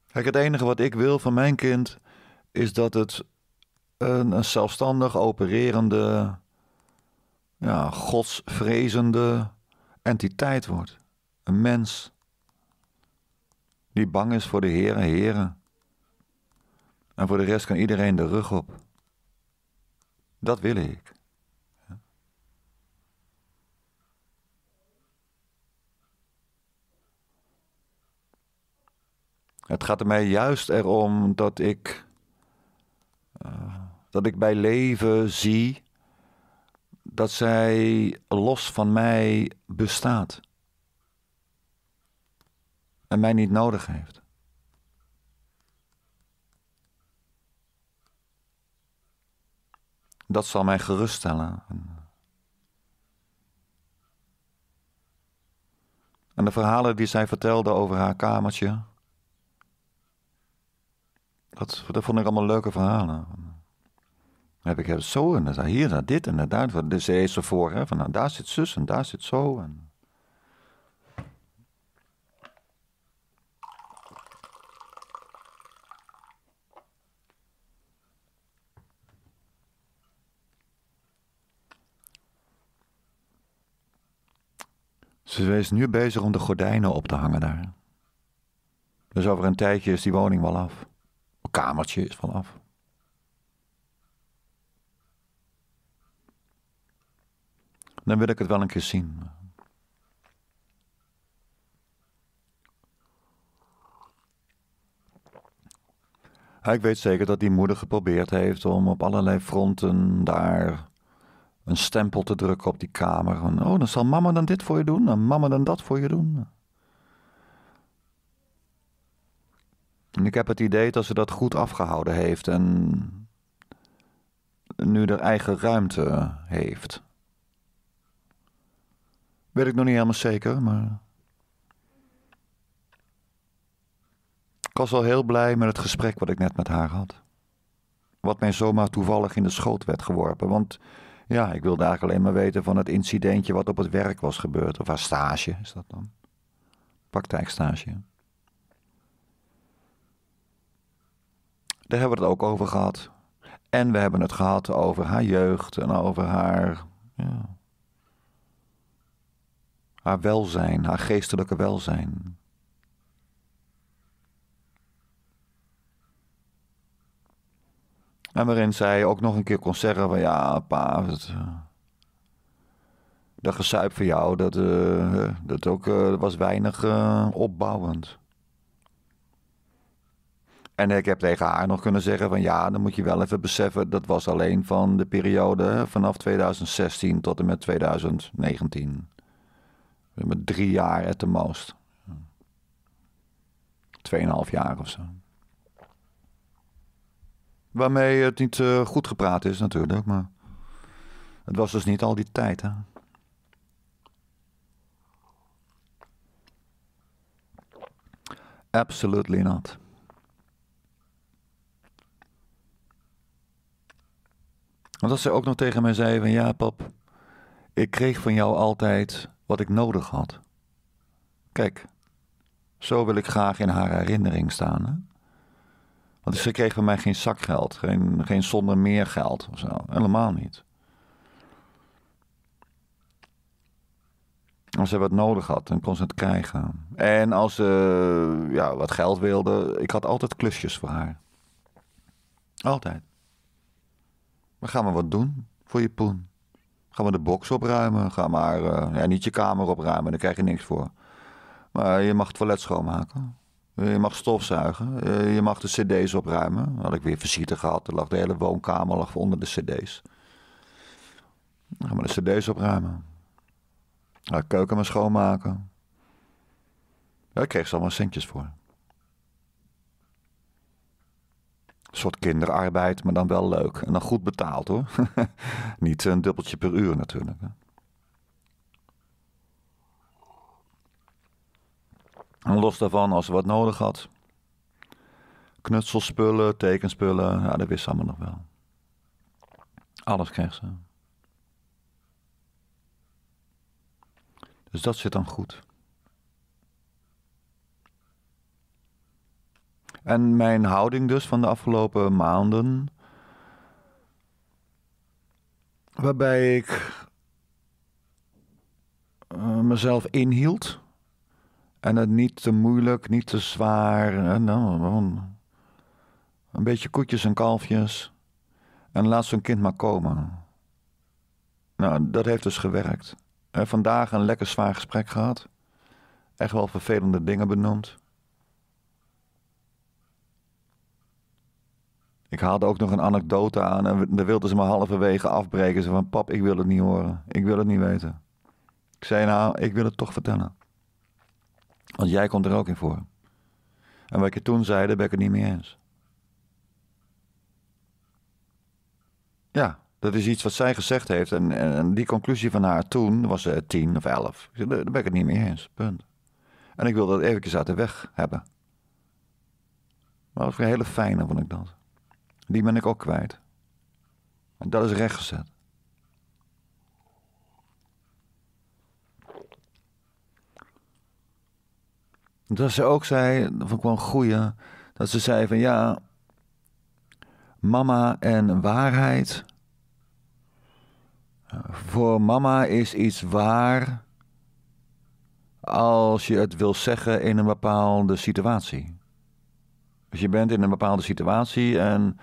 Speaker 1: Kijk, het enige wat ik wil van mijn kind is dat het een, zelfstandig opererende, ja, godsvrezende entiteit wordt. Een mens die bang is voor de here, Heren. En voor de rest kan iedereen de rug op. Dat wil ik. Het gaat er mij juist erom dat ik, eh, dat ik bij leven zie dat zij los van mij bestaat. En mij niet nodig heeft. Dat zal mij geruststellen. En de verhalen die zij vertelde over haar kamertje. Dat, dat vond ik allemaal leuke verhalen. Dan heb ik heb zo en dan hier, dan dit en daar. Dus ze is ervoor, hè, van nou, daar zit zus en daar zit zo. En... Ze is nu bezig om de gordijnen op te hangen daar. Dus over een tijdje is die woning wel af kamertje is vanaf. Dan wil ik het wel een keer zien. Ik weet zeker dat die moeder geprobeerd heeft om op allerlei fronten daar een stempel te drukken op die kamer. oh, dan zal mama dan dit voor je doen en mama dan dat voor je doen. En ik heb het idee dat ze dat goed afgehouden heeft en nu haar eigen ruimte heeft. Weet ik nog niet helemaal zeker, maar. Ik was al heel blij met het gesprek wat ik net met haar had. Wat mij zomaar toevallig in de schoot werd geworpen. Want ja, ik wilde eigenlijk alleen maar weten van het incidentje wat op het werk was gebeurd. Of haar stage is dat dan? Praktijkstage. Daar hebben we het ook over gehad. En we hebben het gehad over haar jeugd en over haar, ja, haar welzijn, haar geestelijke welzijn. En waarin zij ook nog een keer kon zeggen van ja, pa, dat, eh, dat gesuip van jou, dat, eh, dat ook, eh, was weinig opbouwend. En ik heb tegen haar nog kunnen zeggen van ja, dan moet je wel even beseffen, dat was alleen van de periode vanaf 2016 tot en met 2019. Met drie jaar at the most. Tweeënhalf jaar of zo. Waarmee het niet eh, goed gepraat is natuurlijk, maar het was dus niet al die tijd. Hè? Absolutely not. Want als ze ook nog tegen mij zei van ja pap, ik kreeg van jou altijd wat ik nodig had. Kijk, zo wil ik graag in haar herinnering staan. Hè? Want ze kreeg van mij geen zakgeld, geen, geen zonder meer geld of zo. Helemaal niet. Als ze wat nodig had, dan kon ze het krijgen. En als ze ja, wat geld wilde, ik had altijd klusjes voor haar. Altijd. Maar gaan we wat doen voor je poen. Ga maar de box opruimen. Ga maar uh, ja, niet je kamer opruimen, daar krijg je niks voor. Maar je mag het toilet schoonmaken. Eh, je mag stofzuigen. Eh, je mag de cd's opruimen. Dan had ik weer visite gehad. Er lag de hele woonkamer lag onder de cd's. Gaan we de cd's opruimen. Ga de keuken maar schoonmaken. Daar kreeg ze allemaal centjes voor. Een soort kinderarbeid, maar dan wel leuk. En dan goed betaald hoor. Niet een dubbeltje per uur natuurlijk. En los daarvan, als ze wat nodig had. Knutselspullen, tekenspullen, ja, dat wist ze allemaal nog wel. Alles kreeg ze. Dus dat zit dan goed. En mijn houding dus van de afgelopen maanden. Waarbij ik eh, mezelf inhield. En het niet te moeilijk, niet te zwaar. En, eh, nou, een beetje koetjes en kalfjes. En laat zo'n kind maar komen. Nou, dat heeft dus gewerkt. Eh, vandaag een lekker zwaar gesprek gehad. Echt wel vervelende dingen benoemd. Ik haalde ook nog een anekdote aan en daar wilden ze me halverwege afbreken. Ze van, pap, ik wil het niet horen. Ik wil het niet weten. Ik zei, nou, ik wil het toch vertellen. Want jij komt er ook in voor. En wat ik je toen zei, daar ben ik het niet mee eens. Ja, dat is iets wat zij gezegd heeft. En, en, die conclusie van haar toen was uh, tien of elf. daar ben ik het niet mee eens, punt. En ik wilde dat eventjes uit de weg hebben. Maar dat was een hele fijne, vond ik dat. Die ben ik ook kwijt. En dat is rechtgezet. Dat ze ook zei, dat vond ik een goeie, dat ze zei van ja, mama en waarheid. Voor mama is iets waar als je het wil zeggen in een bepaalde situatie. Dus je bent in een bepaalde situatie en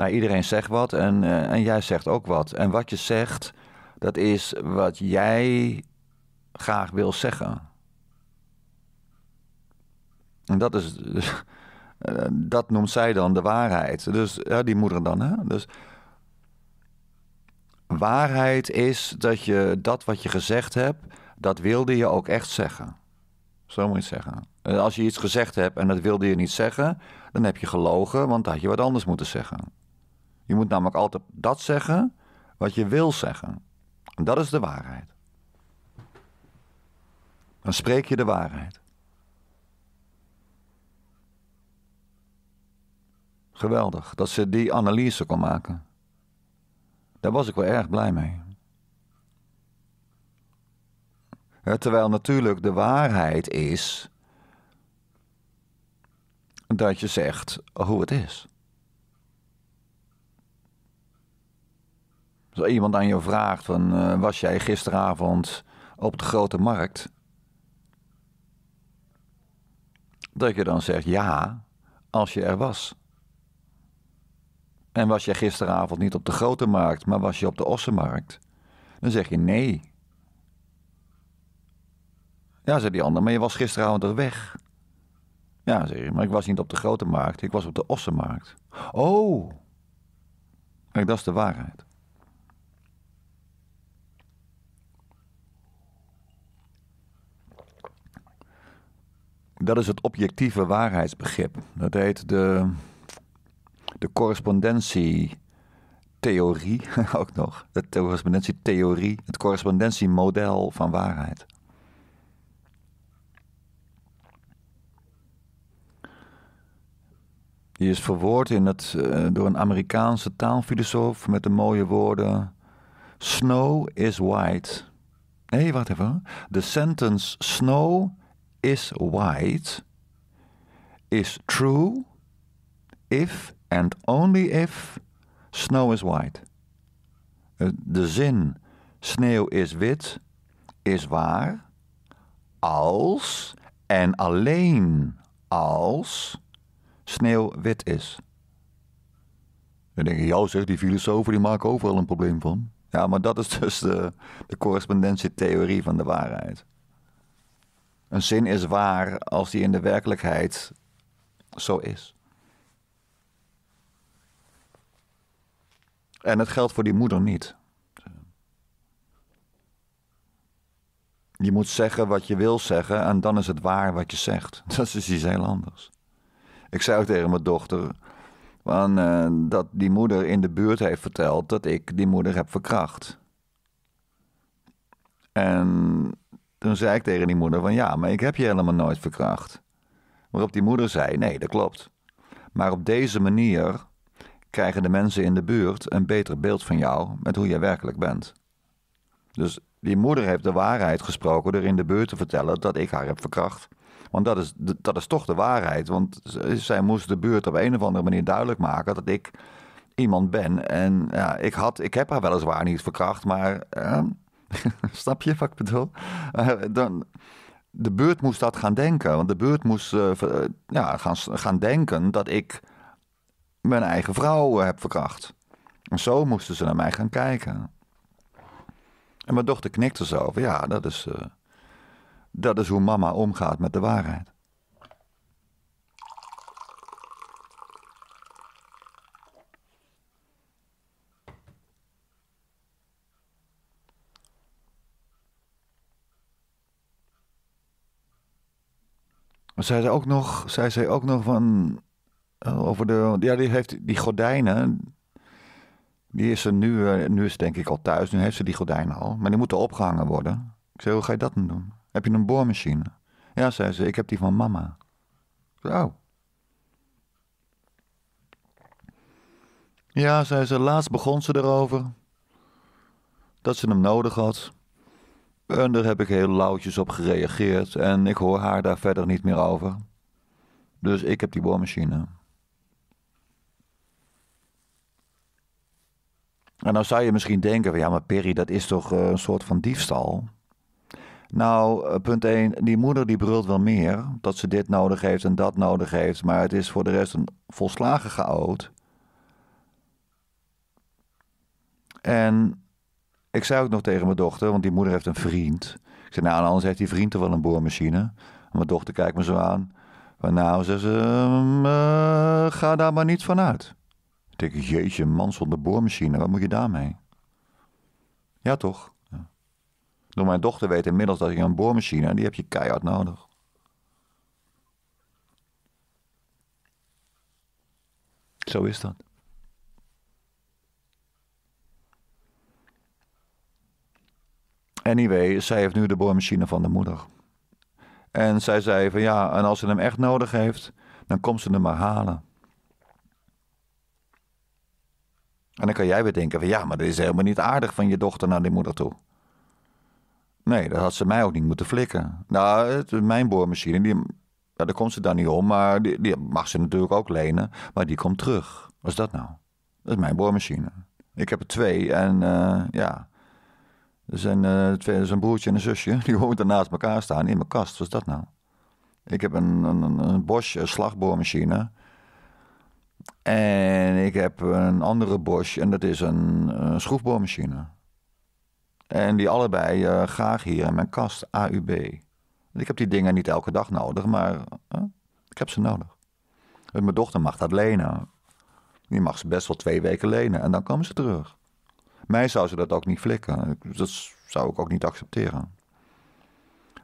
Speaker 1: nou, iedereen zegt wat en, eh, en jij zegt ook wat. En wat je zegt, dat is wat jij graag wil zeggen. En dat is. Dus, eh, dat noemt zij dan de waarheid. Dus die moeder dan. Hè? Dus, waarheid is dat je dat wat je gezegd hebt, dat wilde je ook echt zeggen. Zo moet je het zeggen. Eh, als je iets gezegd hebt en dat wilde je niet zeggen, dan heb je gelogen, want dan had je wat anders moeten zeggen. Je moet namelijk altijd dat zeggen wat je wil zeggen. En dat is de waarheid. Dan spreek je de waarheid. Geweldig dat ze die analyse kon maken. Daar was ik wel erg blij mee. Terwijl natuurlijk de waarheid is dat je zegt hoe het is. Als iemand aan je vraagt van eh, was jij gisteravond op de grote markt? Dat je dan zegt ja, als je er was. En was je gisteravond niet op de grote markt, maar was je op de ossenmarkt? Dan zeg je nee. Ja, zei die ander, maar je was gisteravond er weg. Ja, zeg je, maar ik was niet op de grote markt, ik was op de ossenmarkt. Oh, dat is de waarheid. dat is het objectieve waarheidsbegrip. Dat heet de, de correspondentietheorie ook nog. De correspondentietheorie, het correspondentiemodel van waarheid. Die is verwoord in het, eh, door een Amerikaanse taalfilosoof met de mooie woorden: Snow is white. Nee, hey, wacht even. The sentence snow is white is true if and only if snow is white. Eh, de zin sneeuw is wit is waar als en alleen als sneeuw wit is. Dan denk je, jou zegt die filosofen die maken overal een probleem van. Ja, maar dat is dus de, de correspondentietheorie van de waarheid. Een zin is waar als die in de werkelijkheid zo is. En het geldt voor die moeder niet. Je moet zeggen wat je wil zeggen en dan is het waar wat je zegt. Dat is iets heel anders. Ik zei ook tegen mijn dochter van, eh, dat die moeder in de buurt heeft verteld dat ik die moeder heb verkracht. En toen zei ik tegen die moeder van ja, maar ik heb je helemaal nooit verkracht. Waarop die moeder zei nee, dat klopt. Maar op deze manier krijgen de mensen in de buurt een beter beeld van jou met hoe jij werkelijk bent. Dus die moeder heeft de waarheid gesproken door in de buurt te vertellen dat ik haar heb verkracht. Want dat is, dat is toch de waarheid. Want zij moest de buurt op een of andere manier duidelijk maken dat ik iemand ben. En ja, ik, had, ik heb haar weliswaar niet verkracht, maar ehm, Snap je wat ik bedoel? Eh, dan, de beurt moest dat gaan denken. Want de beurt moest eh, eh, ja, gaan, gaan denken dat ik mijn eigen vrouw heb verkracht. En zo moesten ze naar mij gaan kijken. En mijn dochter knikte zo van ja, dat is, dat is hoe mama omgaat met de waarheid. Maar zei ze ook nog, zei ze ook nog van. Eh, over de. Ja, die heeft die gordijnen. Die is er nu, eh, nu is denk ik al thuis. Nu heeft ze die gordijnen al. Maar die moeten opgehangen worden. Ik zei, hoe ga je dat dan doen? Heb je een boormachine? Ja, zei ze, ik heb die van mama. Zo. Ja, zei ze, laatst begon ze erover. Dat ze hem nodig had. En daar heb ik heel lauwtjes op gereageerd en ik hoor haar daar verder niet meer over. Dus ik heb die boormachine. En dan nou zou je misschien denken: van ja, maar Perry, dat is toch eh, een soort van diefstal? Nou, eh, punt 1. Die moeder die brult wel meer. Dat ze dit nodig heeft en dat nodig heeft. Maar het is voor de rest een volslagen chaot. En ik zei ook nog tegen mijn dochter, want die moeder heeft een vriend. Ik zei, nou, anders heeft die vriend toch wel een boormachine. mijn dochter kijkt me zo aan. Maar nou, ze, ehm, eh, ga daar maar niet vanuit. Ik denk, jeetje, man zonder boormachine, wat moet je daarmee? Ja, toch? Door mijn dochter weet inmiddels dat je een boormachine, die heb je keihard nodig. Zo is dat. Anyway, zij heeft nu de boormachine van de moeder. En zij zei van ja, en als ze hem echt nodig heeft, dan komt ze hem maar halen. En dan kan jij weer denken van ja, maar dat is helemaal niet aardig van je dochter naar die moeder toe. Nee, dat had ze mij ook niet moeten flikken. Nou, het mijn boormachine, die, ja, daar komt ze dan niet om, maar die, die, mag ze natuurlijk ook lenen, maar die komt terug. Wat is dat nou? Dat is mijn boormachine. Ik heb er twee en eh, ja, zijn, uh, twee, zijn broertje en een zusje, die woont naast elkaar staan in mijn kast. Wat is dat nou? Ik heb een, een, een Bosch slagboormachine. En ik heb een andere Bosch en dat is een, schroefboormachine. En die allebei eh, graag hier in mijn kast, AUB. Ik heb die dingen niet elke dag nodig, maar eh, ik heb ze nodig. mijn dochter mag dat lenen. Die mag ze best wel twee weken lenen en dan komen ze terug. Mij zou ze dat ook niet flikken. Dat zou ik ook niet accepteren.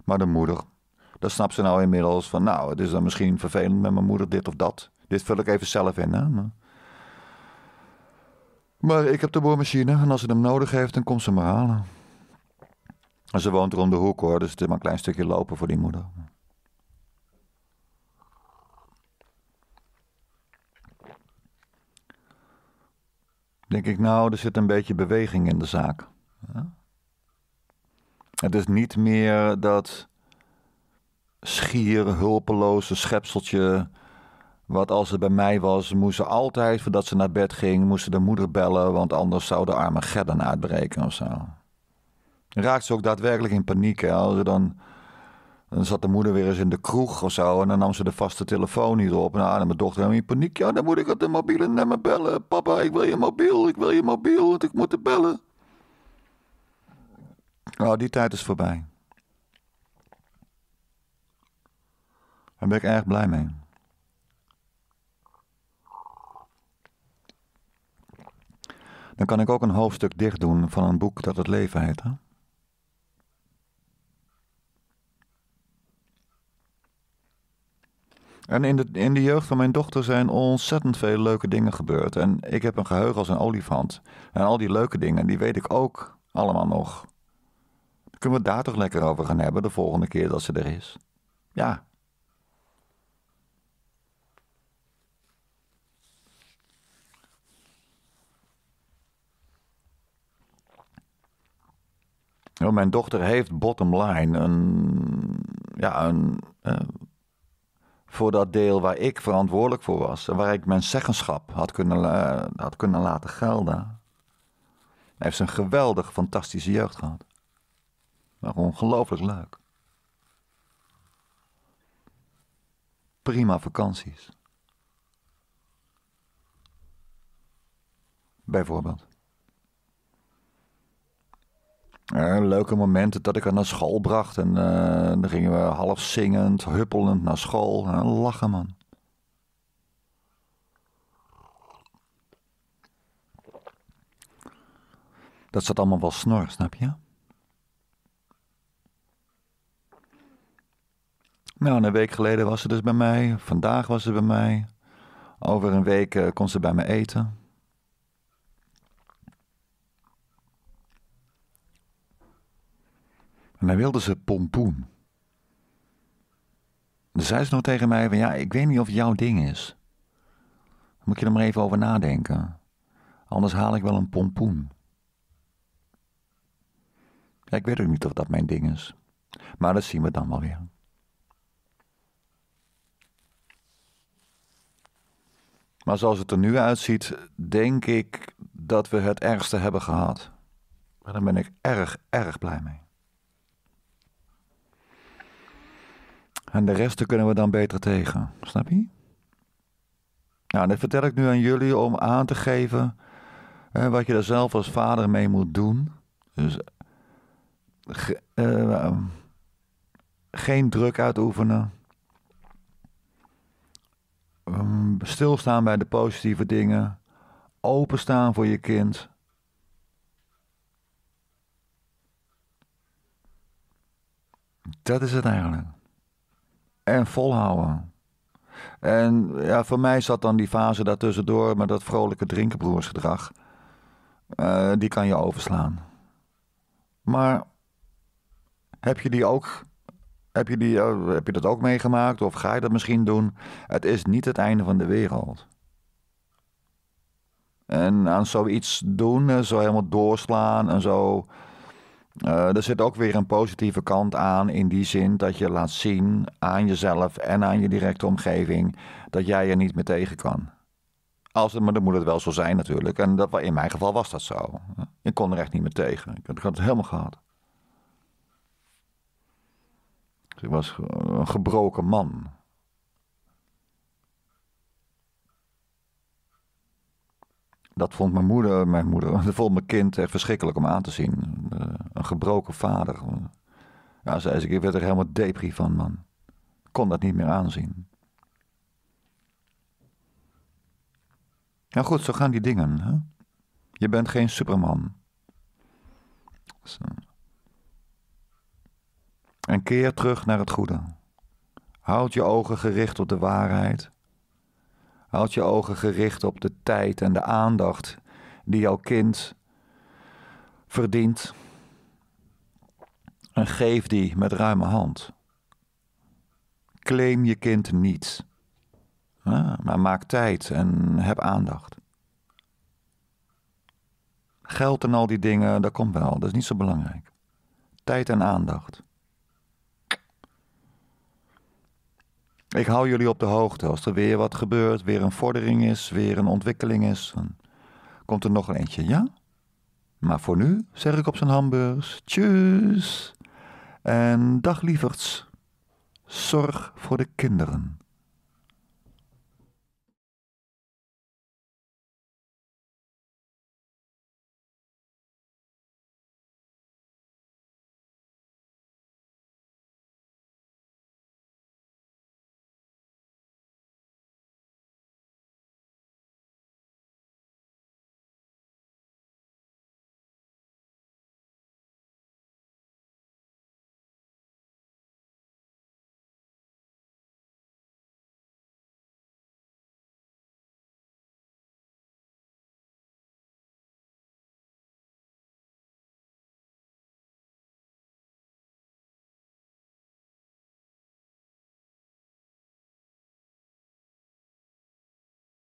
Speaker 1: Maar de moeder, dat snapt ze nou inmiddels van, nou, het is dan misschien vervelend met mijn moeder dit of dat. Dit vul ik even zelf in. Maar... maar ik heb de boormachine en als ze hem nodig heeft, dan komt ze me halen. En ze woont er om de hoek hoor, dus het is maar een klein stukje lopen voor die moeder. denk ik, nou, er zit een beetje beweging in de zaak. Ja? Het is niet meer dat schier hulpeloze schepseltje. Wat als het bij mij was, moest ze altijd, voordat ze naar bed ging, moest de moeder bellen, want anders zou de arme Gedden uitbreken of zo. Raakt ze ook daadwerkelijk in paniek. Hè? Als ze dan dan zat de moeder weer eens in de kroeg of zo. En dan nam ze de vaste telefoon niet op. Nou, en mijn dochter helemaal in paniek. Ja, dan moet ik op de mobiele nummer bellen. Papa, ik wil je mobiel. Ik wil je mobiel, want ik moet er bellen. Nou, die tijd is voorbij. Daar ben ik erg blij mee. Dan kan ik ook een hoofdstuk dicht doen van een boek dat het leven heet. Hè? En in de, in de jeugd van mijn dochter zijn ontzettend veel leuke dingen gebeurd. En ik heb een geheugen als een olifant. En al die leuke dingen, die weet ik ook allemaal nog. Kunnen we het daar toch lekker over gaan hebben de volgende keer dat ze er is? Ja. Nou, mijn dochter heeft bottom line een, ja, een eh, voor dat deel waar ik verantwoordelijk voor was. En waar ik mijn zeggenschap had kunnen, had kunnen laten gelden. Hij heeft een geweldig, fantastische jeugd gehad. Maar ongelooflijk leuk. Prima vakanties. Bijvoorbeeld leuke momenten dat ik haar naar school bracht. En eh, dan gingen we half zingend, huppelend naar school. lachen, man. Dat zat allemaal wel snor, snap je? Nou, een week geleden was ze dus bij mij. Vandaag was ze bij mij. Over een week eh, kon ze bij me eten. En dan wilden ze pompoen. Dan zei ze nog tegen mij: van, Ja, ik weet niet of jouw ding is. moet je er maar even over nadenken. Anders haal ik wel een pompoen. ik weet ook niet of dat mijn ding is. Maar dat zien we dan wel weer. Maar zoals het er nu uitziet, denk ik dat we het ergste hebben gehad. Maar daar ben ik erg, erg blij mee. En de resten kunnen we dan beter tegen. Snap je? Nou, en dat vertel ik nu aan jullie om aan te geven wat je er zelf als vader mee moet doen. Dus eh, ehm, geen druk uitoefenen. Ehm, stilstaan bij de positieve dingen. Openstaan voor je kind. Dat is het eigenlijk. En volhouden. En ja, voor mij zat dan die fase daartussendoor maar dat vrolijke drinkenbroersgedrag. Eh, die kan je overslaan. Maar heb je die ook. Heb je, die, eh, heb je dat ook meegemaakt? Of ga je dat misschien doen? Het is niet het einde van de wereld. En aan zoiets doen, zo helemaal doorslaan en zo eh, er zit ook weer een positieve kant aan in die zin dat je laat zien aan jezelf en aan je directe omgeving dat jij er niet meer tegen kan. Als het, maar dan moet het wel zo zijn natuurlijk. En dat, in mijn geval was dat zo. Ik kon er echt niet meer tegen. Ik had het helemaal gehad. Dus ik was een gebroken man. Dat vond mijn moeder, mijn moeder, dat vond mijn kind echt verschrikkelijk om aan te zien. Eh, gebroken vader. Ja, zei ze, ik werd er helemaal depri van, man. Kon dat niet meer aanzien. Ja goed, zo gaan die dingen. Hè? Je bent geen superman. Zo. En keer terug naar het goede. Houd je ogen gericht op de waarheid. Houd je ogen gericht op de tijd en de aandacht die jouw kind verdient en geef die met ruime hand. Claim je kind niet, ah, maar maak tijd en heb aandacht. Geld en al die dingen, dat komt wel, dat is niet zo belangrijk. Tijd en aandacht. Ik hou jullie op de hoogte als er weer wat gebeurt, weer een vordering is, weer een ontwikkeling is. Dan komt er nog een eentje, ja? Maar voor nu zeg ik op zijn hamburgers, tjus! En dag lieverds, zorg voor de kinderen.